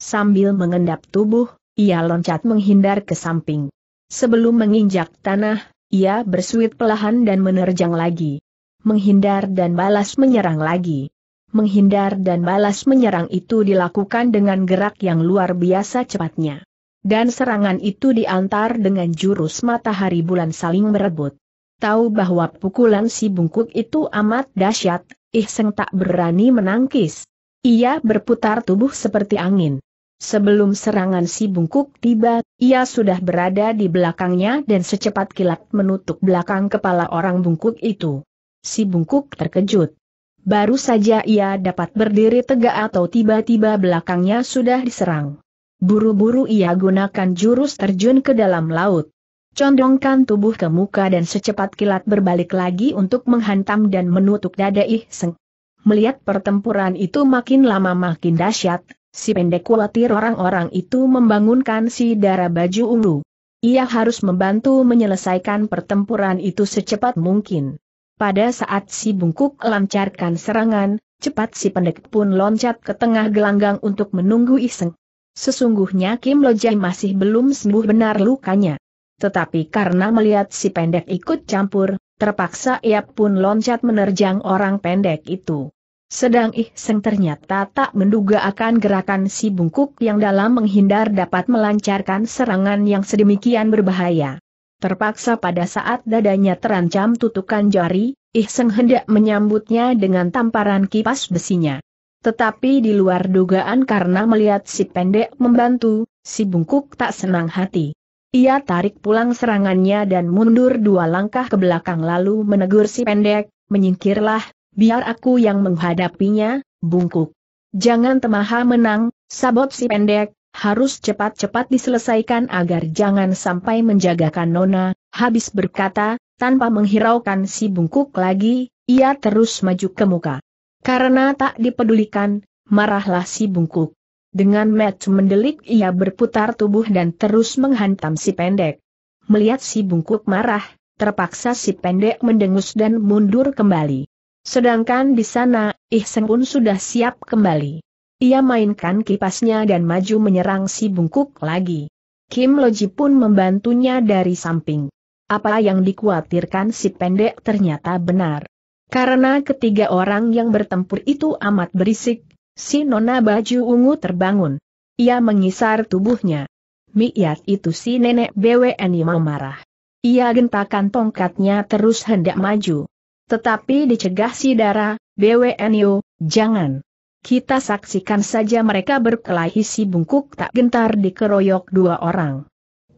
Sambil mengendap tubuh, ia loncat menghindar ke samping. Sebelum menginjak tanah, ia bersuit pelahan dan menerjang lagi. Menghindar dan balas menyerang lagi. Menghindar dan balas menyerang itu dilakukan dengan gerak yang luar biasa cepatnya. Dan serangan itu diantar dengan jurus matahari bulan saling merebut. Tahu bahwa pukulan si bungkuk itu amat dahsyat, ih Ihseng tak berani menangkis. Ia berputar tubuh seperti angin. Sebelum serangan si bungkuk tiba, ia sudah berada di belakangnya dan secepat kilat menutup belakang kepala orang bungkuk itu. Si bungkuk terkejut. Baru saja ia dapat berdiri tegak atau tiba-tiba belakangnya sudah diserang. Buru-buru ia gunakan jurus terjun ke dalam laut. Condongkan tubuh ke muka dan secepat kilat berbalik lagi untuk menghantam dan menutup dada Ih Seng. Melihat pertempuran itu makin lama makin dahsyat, si pendek khawatir orang-orang itu membangunkan si darah baju ungu. Ia harus membantu menyelesaikan pertempuran itu secepat mungkin. Pada saat si bungkuk lancarkan serangan, cepat si pendek pun loncat ke tengah gelanggang untuk menunggu iseng. Sesungguhnya Kim Lojai masih belum sembuh benar lukanya. Tetapi karena melihat si pendek ikut campur, terpaksa ia pun loncat menerjang orang pendek itu. Sedang Ih Seng ternyata tak menduga akan gerakan si bungkuk yang dalam menghindar dapat melancarkan serangan yang sedemikian berbahaya. Terpaksa pada saat dadanya terancam tutukan jari, Ih Seng hendak menyambutnya dengan tamparan kipas besinya. Tetapi di luar dugaan karena melihat si pendek membantu, si bungkuk tak senang hati. Ia tarik pulang serangannya dan mundur dua langkah ke belakang lalu menegur si pendek, menyingkirlah, Biar aku yang menghadapinya, bungkuk. Jangan temaha menang, sabot si pendek, harus cepat-cepat diselesaikan agar jangan sampai menjagakan Nona, habis berkata, tanpa menghiraukan si bungkuk lagi, ia terus maju ke muka. Karena tak dipedulikan, marahlah si bungkuk. Dengan match mendelik ia berputar tubuh dan terus menghantam si pendek. Melihat si bungkuk marah, terpaksa si pendek mendengus dan mundur kembali. Sedangkan di sana, Ihsan pun sudah siap kembali. Ia mainkan kipasnya dan maju menyerang si bungkuk lagi. Kim Loji pun membantunya dari samping. Apa yang dikhawatirkan si pendek ternyata benar. Karena ketiga orang yang bertempur itu amat berisik, si nona baju ungu terbangun. Ia mengisar tubuhnya. Miat itu si nenek BWN BWNI marah. Ia gentakan tongkatnya terus hendak maju. Tetapi dicegah si Dara, BWNIO, jangan. Kita saksikan saja mereka berkelahi si bungkuk tak gentar dikeroyok dua orang.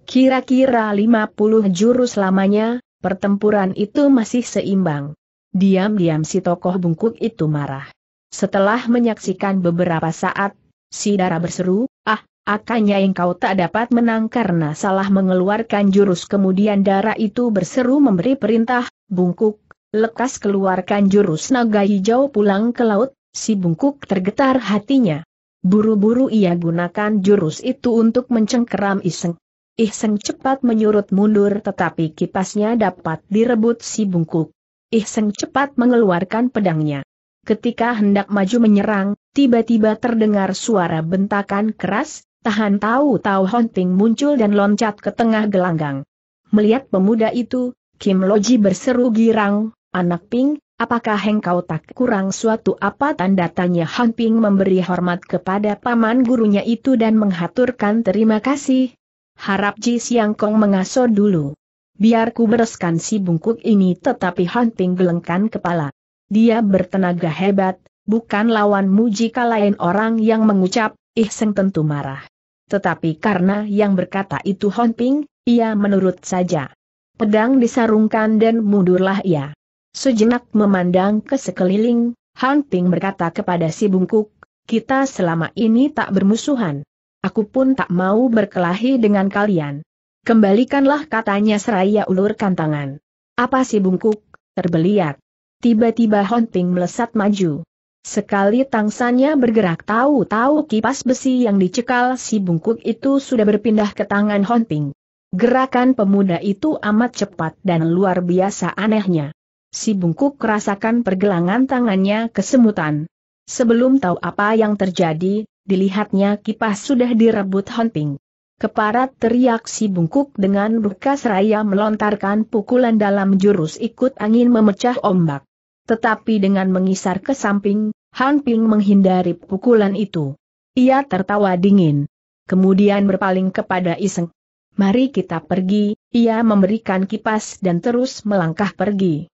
Kira-kira 50 jurus lamanya, pertempuran itu masih seimbang. Diam-diam si tokoh bungkuk itu marah. Setelah menyaksikan beberapa saat, si Dara berseru, ah, Akannya engkau tak dapat menang karena salah mengeluarkan jurus kemudian Dara itu berseru memberi perintah, bungkuk, lekas keluarkan jurus naga hijau pulang ke laut, si bungkuk tergetar hatinya. Buru-buru ia gunakan jurus itu untuk mencengkeram Iseng. Iseng cepat menyurut mundur tetapi kipasnya dapat direbut si bungkuk. Iseng cepat mengeluarkan pedangnya. Ketika hendak maju menyerang, tiba-tiba terdengar suara bentakan keras, tahan tahu-tahu hunting muncul dan loncat ke tengah gelanggang. Melihat pemuda itu, Kim Loji berseru girang, Anak Ping, apakah engkau tak kurang suatu apa tanda tanya Han Ping memberi hormat kepada paman gurunya itu dan menghaturkan terima kasih. Harap Ji Siang Kong mengasuh dulu. Biar ku bereskan si bungkuk ini tetapi Han Ping gelengkan kepala. Dia bertenaga hebat, bukan lawanmu jika lain orang yang mengucap, ih seng tentu marah. Tetapi karena yang berkata itu Han Ping, ia menurut saja. Pedang disarungkan dan mundurlah ia. Sejenak memandang ke sekeliling, Han berkata kepada si bungkuk, kita selama ini tak bermusuhan. Aku pun tak mau berkelahi dengan kalian. Kembalikanlah katanya seraya ulurkan tangan. Apa si bungkuk, terbeliat. Tiba-tiba Hon melesat maju. Sekali tangsanya bergerak tahu-tahu kipas besi yang dicekal si bungkuk itu sudah berpindah ke tangan Hon Gerakan pemuda itu amat cepat dan luar biasa anehnya. Si bungkuk merasakan pergelangan tangannya kesemutan. Sebelum tahu apa yang terjadi, dilihatnya kipas sudah direbut Honting. Keparat teriak si bungkuk dengan bekas raya melontarkan pukulan dalam jurus ikut angin memecah ombak. Tetapi dengan mengisar ke samping, Han Ping menghindari pukulan itu. Ia tertawa dingin. Kemudian berpaling kepada Iseng. Mari kita pergi, ia memberikan kipas dan terus melangkah pergi.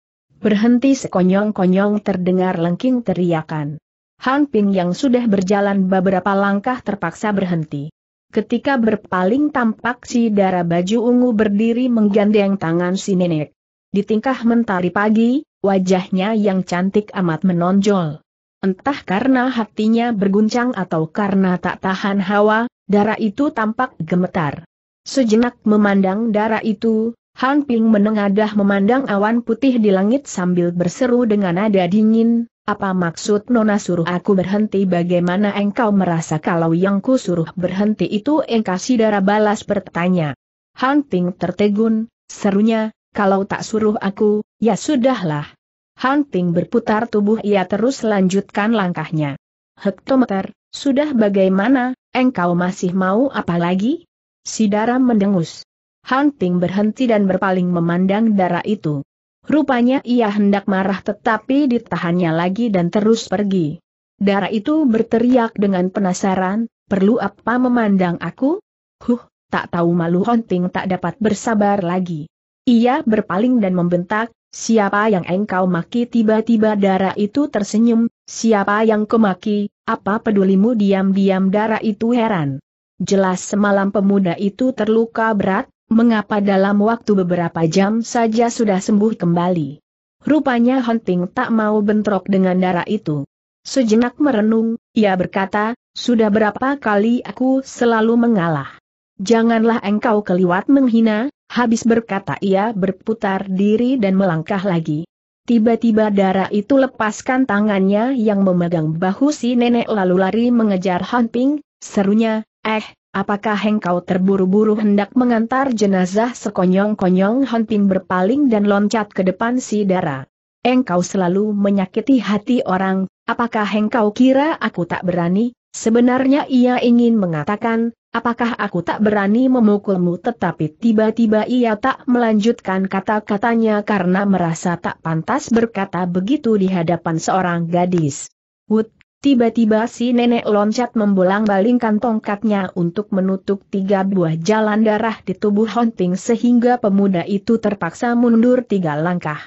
Berhenti sekonyong-konyong terdengar lengking teriakan. Han Ping yang sudah berjalan beberapa langkah terpaksa berhenti. Ketika berpaling tampak si darah baju ungu berdiri menggandeng tangan si nenek. Di tingkah mentari pagi, wajahnya yang cantik amat menonjol. Entah karena hatinya berguncang atau karena tak tahan hawa, darah itu tampak gemetar. Sejenak memandang darah itu, Han Ping menengadah memandang awan putih di langit sambil berseru dengan nada dingin, apa maksud Nona suruh aku berhenti bagaimana engkau merasa kalau yang ku suruh berhenti itu engkau si darah balas bertanya. Han Ping tertegun, serunya, kalau tak suruh aku, ya sudahlah. Han Ping berputar tubuh ia terus lanjutkan langkahnya. Hektometer, sudah bagaimana, engkau masih mau apa lagi? Si darah mendengus. Hunting berhenti dan berpaling memandang darah itu. Rupanya ia hendak marah tetapi ditahannya lagi dan terus pergi. Darah itu berteriak dengan penasaran, perlu apa memandang aku? Huh, tak tahu malu Hunting tak dapat bersabar lagi. Ia berpaling dan membentak, siapa yang engkau maki tiba-tiba darah itu tersenyum, siapa yang kemaki, apa pedulimu diam-diam darah itu heran. Jelas semalam pemuda itu terluka berat, mengapa dalam waktu beberapa jam saja sudah sembuh kembali. Rupanya Honting tak mau bentrok dengan darah itu. Sejenak merenung, ia berkata, sudah berapa kali aku selalu mengalah. Janganlah engkau keliwat menghina, habis berkata ia berputar diri dan melangkah lagi. Tiba-tiba darah itu lepaskan tangannya yang memegang bahu si nenek lalu lari mengejar Hunting, serunya, eh, Apakah engkau terburu-buru hendak mengantar jenazah sekonyong-konyong hunting berpaling dan loncat ke depan si dara. Engkau selalu menyakiti hati orang, apakah engkau kira aku tak berani? Sebenarnya ia ingin mengatakan, apakah aku tak berani memukulmu tetapi tiba-tiba ia tak melanjutkan kata-katanya karena merasa tak pantas berkata begitu di hadapan seorang gadis. Wut Tiba-tiba si nenek loncat membolang-balingkan tongkatnya untuk menutup tiga buah jalan darah di tubuh Honting sehingga pemuda itu terpaksa mundur tiga langkah.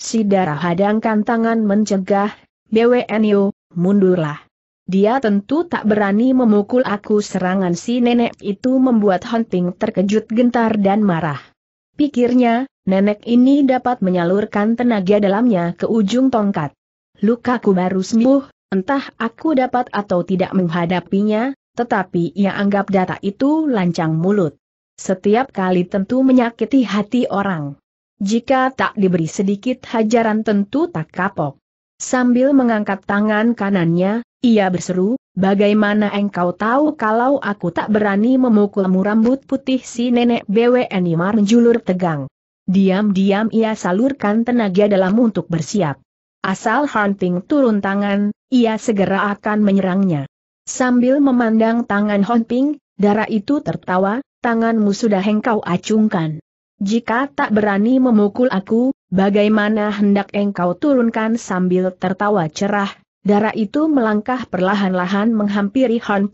Si darah hadangkan tangan mencegah, BWNU, mundurlah. Dia tentu tak berani memukul aku serangan si nenek itu membuat Honting terkejut gentar dan marah. Pikirnya, nenek ini dapat menyalurkan tenaga dalamnya ke ujung tongkat. Lukaku baru sembuh, Entah aku dapat atau tidak menghadapinya, tetapi ia anggap data itu lancang mulut. Setiap kali tentu menyakiti hati orang. Jika tak diberi sedikit hajaran tentu tak kapok. Sambil mengangkat tangan kanannya, ia berseru, bagaimana engkau tahu kalau aku tak berani memukulmu rambut putih si nenek BWN Imar menjulur tegang. Diam-diam ia salurkan tenaga dalam untuk bersiap. Asal Han turun tangan, ia segera akan menyerangnya. Sambil memandang tangan Han Ping, darah itu tertawa, tanganmu sudah engkau acungkan. Jika tak berani memukul aku, bagaimana hendak engkau turunkan sambil tertawa cerah, darah itu melangkah perlahan-lahan menghampiri Han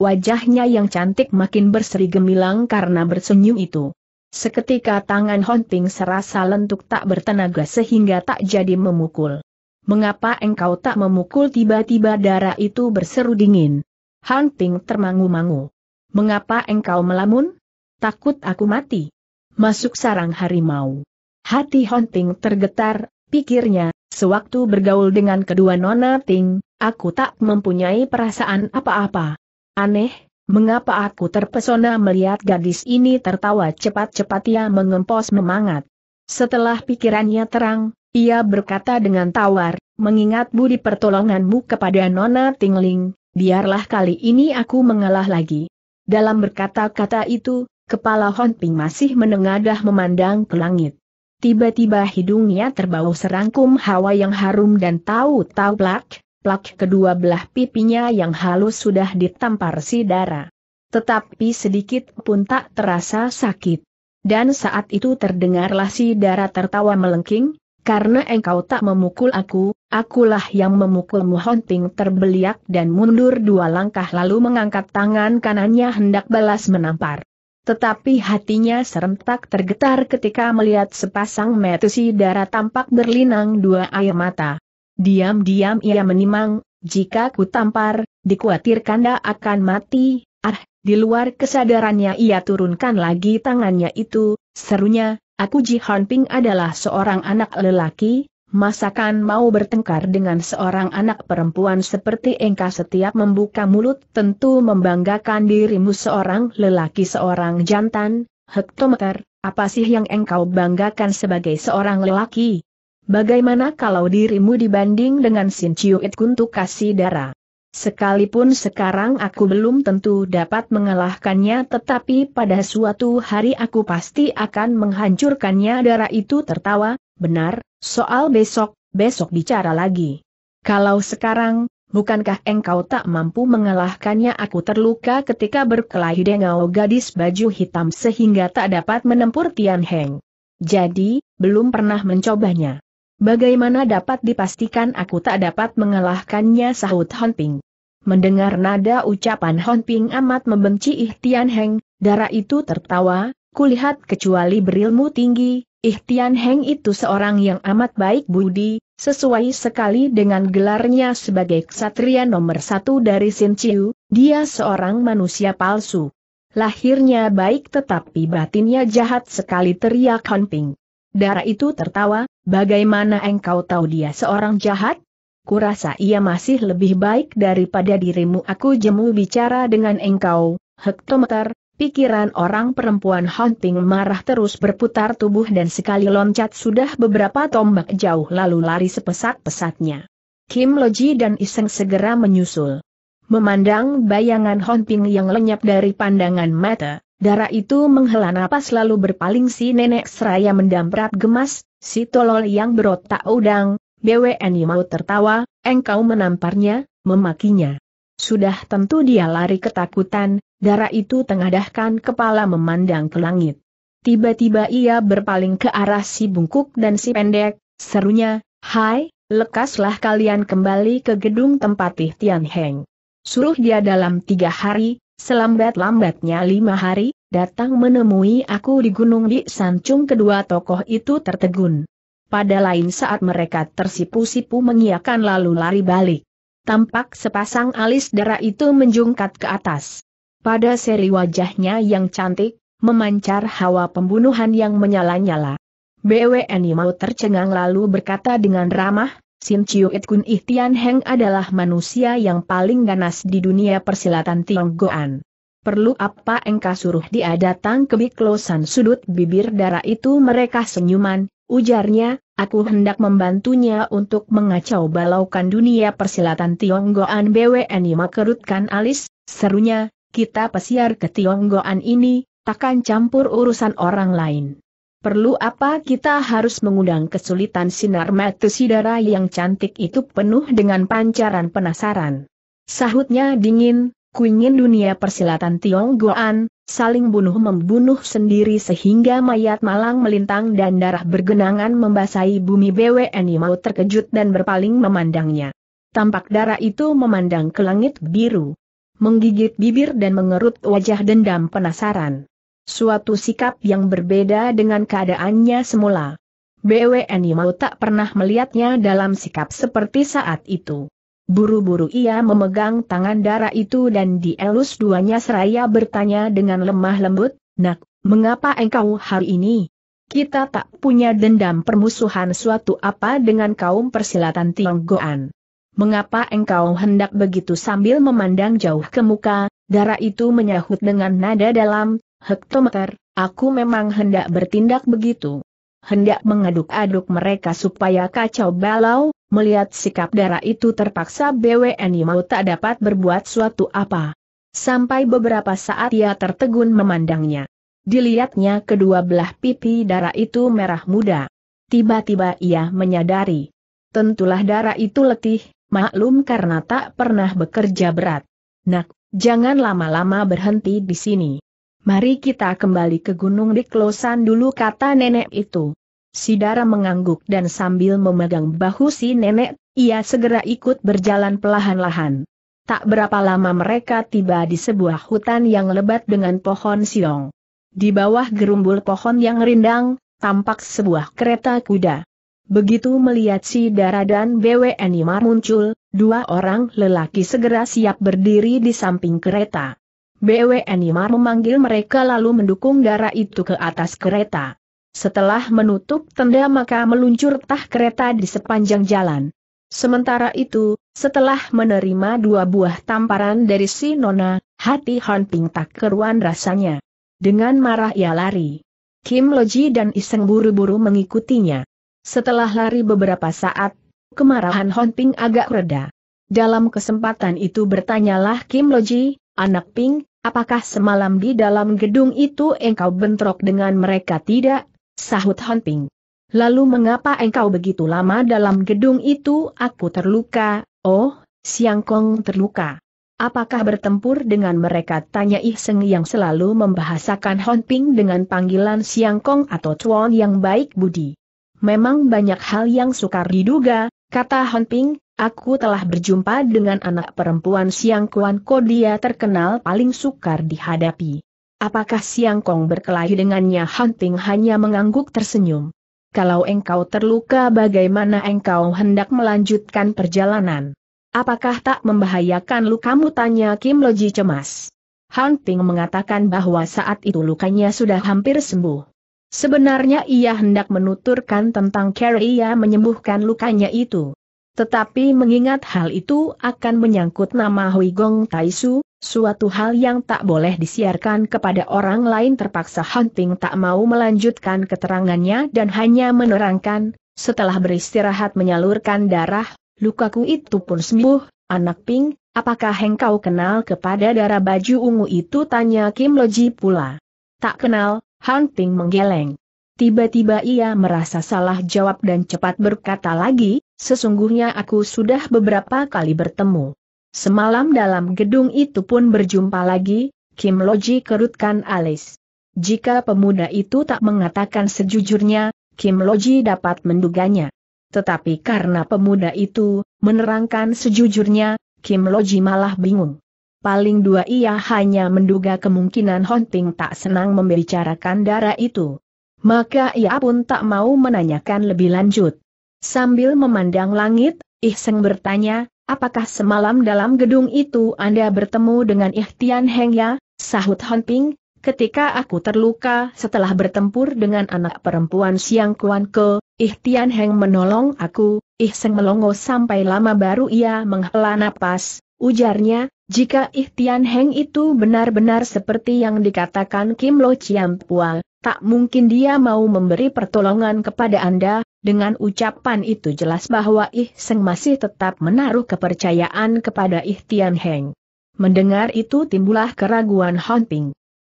Wajahnya yang cantik makin berseri gemilang karena bersenyum itu. Seketika tangan Honting serasa lentuk tak bertenaga sehingga tak jadi memukul. Mengapa engkau tak memukul tiba-tiba darah itu berseru dingin? Hunting termangu-mangu. Mengapa engkau melamun? Takut aku mati. Masuk sarang harimau. Hati Hunting tergetar, pikirnya, sewaktu bergaul dengan kedua nona Ting, aku tak mempunyai perasaan apa-apa. Aneh, Mengapa aku terpesona melihat gadis ini tertawa cepat-cepat ia mengempos memangat. Setelah pikirannya terang, ia berkata dengan tawar, mengingat budi pertolonganmu kepada Nona Tingling, biarlah kali ini aku mengalah lagi. Dalam berkata-kata itu, kepala Honping masih menengadah memandang ke langit. Tiba-tiba hidungnya terbau serangkum hawa yang harum dan tahu-tahu plak, plak kedua belah pipinya yang halus sudah ditampar si darah. Tetapi sedikit pun tak terasa sakit. Dan saat itu terdengarlah si darah tertawa melengking, karena engkau tak memukul aku, akulah yang memukulmu Honting terbeliak dan mundur dua langkah lalu mengangkat tangan kanannya hendak balas menampar. Tetapi hatinya serentak tergetar ketika melihat sepasang mata si darah tampak berlinang dua air mata. Diam-diam ia menimang, jika ku tampar, dikhawatirkan dia akan mati, ah, di luar kesadarannya ia turunkan lagi tangannya itu, serunya, aku Ji Ping adalah seorang anak lelaki, masakan mau bertengkar dengan seorang anak perempuan seperti engkau setiap membuka mulut tentu membanggakan dirimu seorang lelaki seorang jantan, hektometer, apa sih yang engkau banggakan sebagai seorang lelaki? Bagaimana kalau dirimu dibanding dengan Sin Chiu It untuk Kasih darah? Sekalipun sekarang aku belum tentu dapat mengalahkannya tetapi pada suatu hari aku pasti akan menghancurkannya Darah itu tertawa, benar, soal besok, besok bicara lagi. Kalau sekarang, bukankah engkau tak mampu mengalahkannya aku terluka ketika berkelahi dengan gadis baju hitam sehingga tak dapat menempur Tian Heng. Jadi, belum pernah mencobanya. Bagaimana dapat dipastikan aku tak dapat mengalahkannya sahut Honping. Mendengar nada ucapan Honping amat membenci Ihtian Heng, darah itu tertawa, kulihat kecuali berilmu tinggi, Ihtian Heng itu seorang yang amat baik budi, sesuai sekali dengan gelarnya sebagai ksatria nomor satu dari Sin Chiu, dia seorang manusia palsu. Lahirnya baik tetapi batinnya jahat sekali teriak Honping. Darah itu tertawa, bagaimana engkau tahu dia seorang jahat? Kurasa ia masih lebih baik daripada dirimu aku jemu bicara dengan engkau, hektometer, pikiran orang perempuan Hunting marah terus berputar tubuh dan sekali loncat sudah beberapa tombak jauh lalu lari sepesat-pesatnya. Kim Loji dan Iseng segera menyusul. Memandang bayangan Honping yang lenyap dari pandangan mata, Darah itu menghela napas lalu berpaling si nenek seraya mendamprat gemas, si tolol yang berotak udang, BWN mau tertawa, engkau menamparnya, memakinya. Sudah tentu dia lari ketakutan, darah itu tengadahkan kepala memandang ke langit. Tiba-tiba ia berpaling ke arah si bungkuk dan si pendek, serunya, Hai, lekaslah kalian kembali ke gedung tempat Tian Heng. Suruh dia dalam tiga hari, Selambat-lambatnya lima hari, datang menemui aku di Gunung Di Sancung kedua tokoh itu tertegun. Pada lain saat mereka tersipu-sipu mengiakan lalu lari balik. Tampak sepasang alis darah itu menjungkat ke atas. Pada seri wajahnya yang cantik, memancar hawa pembunuhan yang menyala-nyala. BWNI mau tercengang lalu berkata dengan ramah, Sin Chiu It Kun Ih Tian Heng adalah manusia yang paling ganas di dunia persilatan Tionggoan. Perlu apa engkau suruh dia datang ke biklosan sudut bibir darah itu mereka senyuman, ujarnya, aku hendak membantunya untuk mengacau balaukan dunia persilatan Tionggoan BWNI makerutkan alis, serunya, kita pesiar ke Tionggoan ini, takkan campur urusan orang lain. Perlu apa kita harus mengundang kesulitan sinar mata sidara yang cantik itu penuh dengan pancaran penasaran. Sahutnya dingin, kuingin dunia persilatan Tionggoan, saling bunuh membunuh sendiri sehingga mayat malang melintang dan darah bergenangan membasahi bumi BWNI mau terkejut dan berpaling memandangnya. Tampak darah itu memandang ke langit biru. Menggigit bibir dan mengerut wajah dendam penasaran. Suatu sikap yang berbeda dengan keadaannya semula. BWN mau tak pernah melihatnya dalam sikap seperti saat itu. Buru-buru ia memegang tangan darah itu dan dielus duanya seraya bertanya dengan lemah lembut, Nak, mengapa engkau hari ini? Kita tak punya dendam permusuhan suatu apa dengan kaum persilatan Tionggoan. Mengapa engkau hendak begitu sambil memandang jauh ke muka, darah itu menyahut dengan nada dalam, Hektometer, aku memang hendak bertindak begitu. Hendak mengaduk-aduk mereka supaya kacau balau, melihat sikap darah itu terpaksa BWNI mau tak dapat berbuat suatu apa. Sampai beberapa saat ia tertegun memandangnya. Dilihatnya kedua belah pipi darah itu merah muda. Tiba-tiba ia menyadari. Tentulah darah itu letih, maklum karena tak pernah bekerja berat. Nak, jangan lama-lama berhenti di sini. Mari kita kembali ke Gunung Diklosan dulu kata nenek itu. Sidara mengangguk dan sambil memegang bahu si nenek, ia segera ikut berjalan perlahan-lahan. Tak berapa lama mereka tiba di sebuah hutan yang lebat dengan pohon siong. Di bawah gerumbul pohon yang rindang, tampak sebuah kereta kuda. Begitu melihat si Dara dan BWN Imar muncul, dua orang lelaki segera siap berdiri di samping kereta. BWN Imar memanggil mereka lalu mendukung darah itu ke atas kereta. Setelah menutup tenda maka meluncur tah kereta di sepanjang jalan. Sementara itu, setelah menerima dua buah tamparan dari si Nona, hati Han tak keruan rasanya. Dengan marah ia lari. Kim Loji dan Iseng buru-buru mengikutinya. Setelah lari beberapa saat, kemarahan Hanping agak reda. Dalam kesempatan itu bertanyalah Kim Loji, anak Ping, Apakah semalam di dalam gedung itu engkau bentrok dengan mereka tidak? Sahut Ping. Lalu mengapa engkau begitu lama dalam gedung itu aku terluka, oh, Siang Kong terluka. Apakah bertempur dengan mereka? Tanya Ih yang selalu membahasakan Ping dengan panggilan Siang Kong atau Chuan yang baik budi. Memang banyak hal yang sukar diduga, kata Ping. Aku telah berjumpa dengan anak perempuan Siang Kuan Ko dia terkenal paling sukar dihadapi. Apakah Siang Kong berkelahi dengannya Hunting hanya mengangguk tersenyum. Kalau engkau terluka bagaimana engkau hendak melanjutkan perjalanan? Apakah tak membahayakan lukamu tanya Kim Loji cemas. Hunting mengatakan bahwa saat itu lukanya sudah hampir sembuh. Sebenarnya ia hendak menuturkan tentang cara ia menyembuhkan lukanya itu. Tetapi mengingat hal itu akan menyangkut nama Hui Gong Taisu, suatu hal yang tak boleh disiarkan kepada orang lain terpaksa Hunting tak mau melanjutkan keterangannya dan hanya menerangkan, setelah beristirahat menyalurkan darah, lukaku itu pun sembuh, anak Ping, apakah engkau kenal kepada darah baju ungu itu tanya Kim Loji pula. Tak kenal, Han Ping menggeleng. Tiba-tiba ia merasa salah jawab dan cepat berkata lagi, Sesungguhnya aku sudah beberapa kali bertemu. Semalam dalam gedung itu pun berjumpa lagi, Kim Loji kerutkan alis. Jika pemuda itu tak mengatakan sejujurnya, Kim Loji dapat menduganya. Tetapi karena pemuda itu menerangkan sejujurnya, Kim Loji malah bingung. Paling dua ia hanya menduga kemungkinan Hunting tak senang membicarakan darah itu. Maka ia pun tak mau menanyakan lebih lanjut. Sambil memandang langit, Ihseng bertanya, apakah semalam dalam gedung itu Anda bertemu dengan Ihtian Heng ya, sahut Honping, ketika aku terluka setelah bertempur dengan anak perempuan Siang Kuan Ke, Ihtian Heng menolong aku, Ihseng melongo sampai lama baru ia menghela napas, ujarnya, jika Ihtian Heng itu benar-benar seperti yang dikatakan Kim Lo Chiam Pual, tak mungkin dia mau memberi pertolongan kepada Anda, dengan ucapan itu jelas bahwa Ih Seng masih tetap menaruh kepercayaan kepada Ih Tian Heng. Mendengar itu timbullah keraguan Hon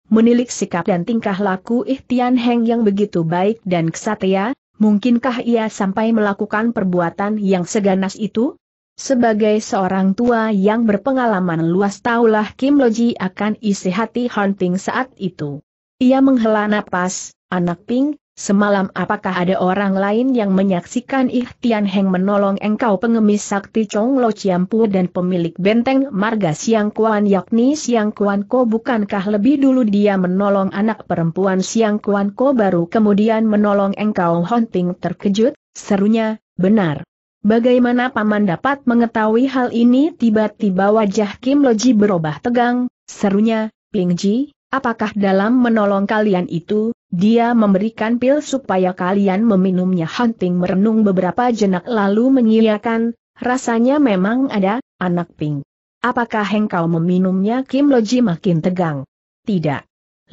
Menilik sikap dan tingkah laku Ih Tian Heng yang begitu baik dan kesatria, mungkinkah ia sampai melakukan perbuatan yang seganas itu? Sebagai seorang tua yang berpengalaman luas taulah Kim Loji akan isi hati Hon saat itu. Ia menghela napas, anak Ping, Semalam apakah ada orang lain yang menyaksikan Ihtian Heng menolong engkau pengemis sakti Chong Lo Chiampu dan pemilik benteng marga Siang Kuan yakni Siang Kuan Ko bukankah lebih dulu dia menolong anak perempuan Siang Kuan Ko baru kemudian menolong engkau Hunting terkejut, serunya, benar. Bagaimana paman dapat mengetahui hal ini tiba-tiba wajah Kim Loji berubah tegang, serunya, Ping Ji, Apakah dalam menolong kalian itu, dia memberikan pil supaya kalian meminumnya Hunting merenung beberapa jenak lalu menyiakan, rasanya memang ada, anak Ping. Apakah engkau meminumnya Kim Loji makin tegang? Tidak.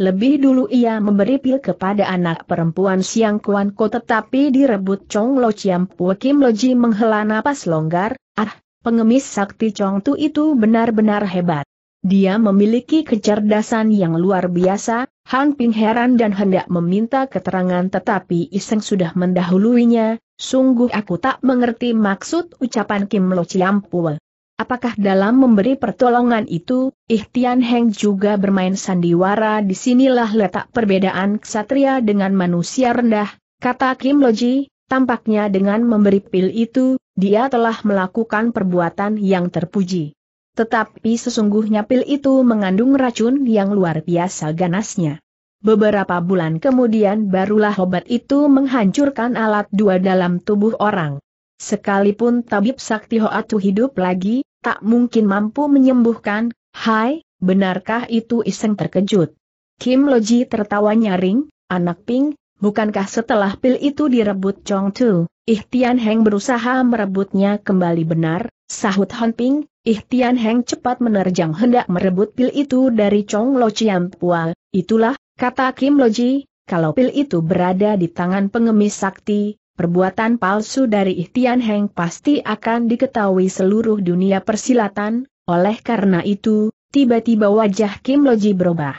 Lebih dulu ia memberi pil kepada anak perempuan Siang Kuan Ko tetapi direbut Chong Lo Chiam Pua Kim Loji menghela napas longgar, ah, pengemis sakti Chong Tu itu benar-benar hebat. Dia memiliki kecerdasan yang luar biasa, Han Ping heran dan hendak meminta keterangan tetapi Iseng sudah mendahuluinya, sungguh aku tak mengerti maksud ucapan Kim Lo Chiampul. Apakah dalam memberi pertolongan itu, Ihtian Heng juga bermain sandiwara disinilah letak perbedaan ksatria dengan manusia rendah, kata Kim Lo Loji, tampaknya dengan memberi pil itu, dia telah melakukan perbuatan yang terpuji. Tetapi sesungguhnya pil itu mengandung racun yang luar biasa ganasnya. Beberapa bulan kemudian barulah obat itu menghancurkan alat dua dalam tubuh orang. Sekalipun tabib sakti Hoatu hidup lagi, tak mungkin mampu menyembuhkan, hai, benarkah itu iseng terkejut. Kim Loji tertawa nyaring, anak Ping, bukankah setelah pil itu direbut Chong Tu, Ihtian Heng berusaha merebutnya kembali benar, sahut Hon Ping, Ihtian Heng cepat menerjang hendak merebut pil itu dari Chong Lo Chiam Pua, itulah, kata Kim Lo Ji, kalau pil itu berada di tangan pengemis sakti, perbuatan palsu dari Ihtian Heng pasti akan diketahui seluruh dunia persilatan, oleh karena itu, tiba-tiba wajah Kim Loji berubah.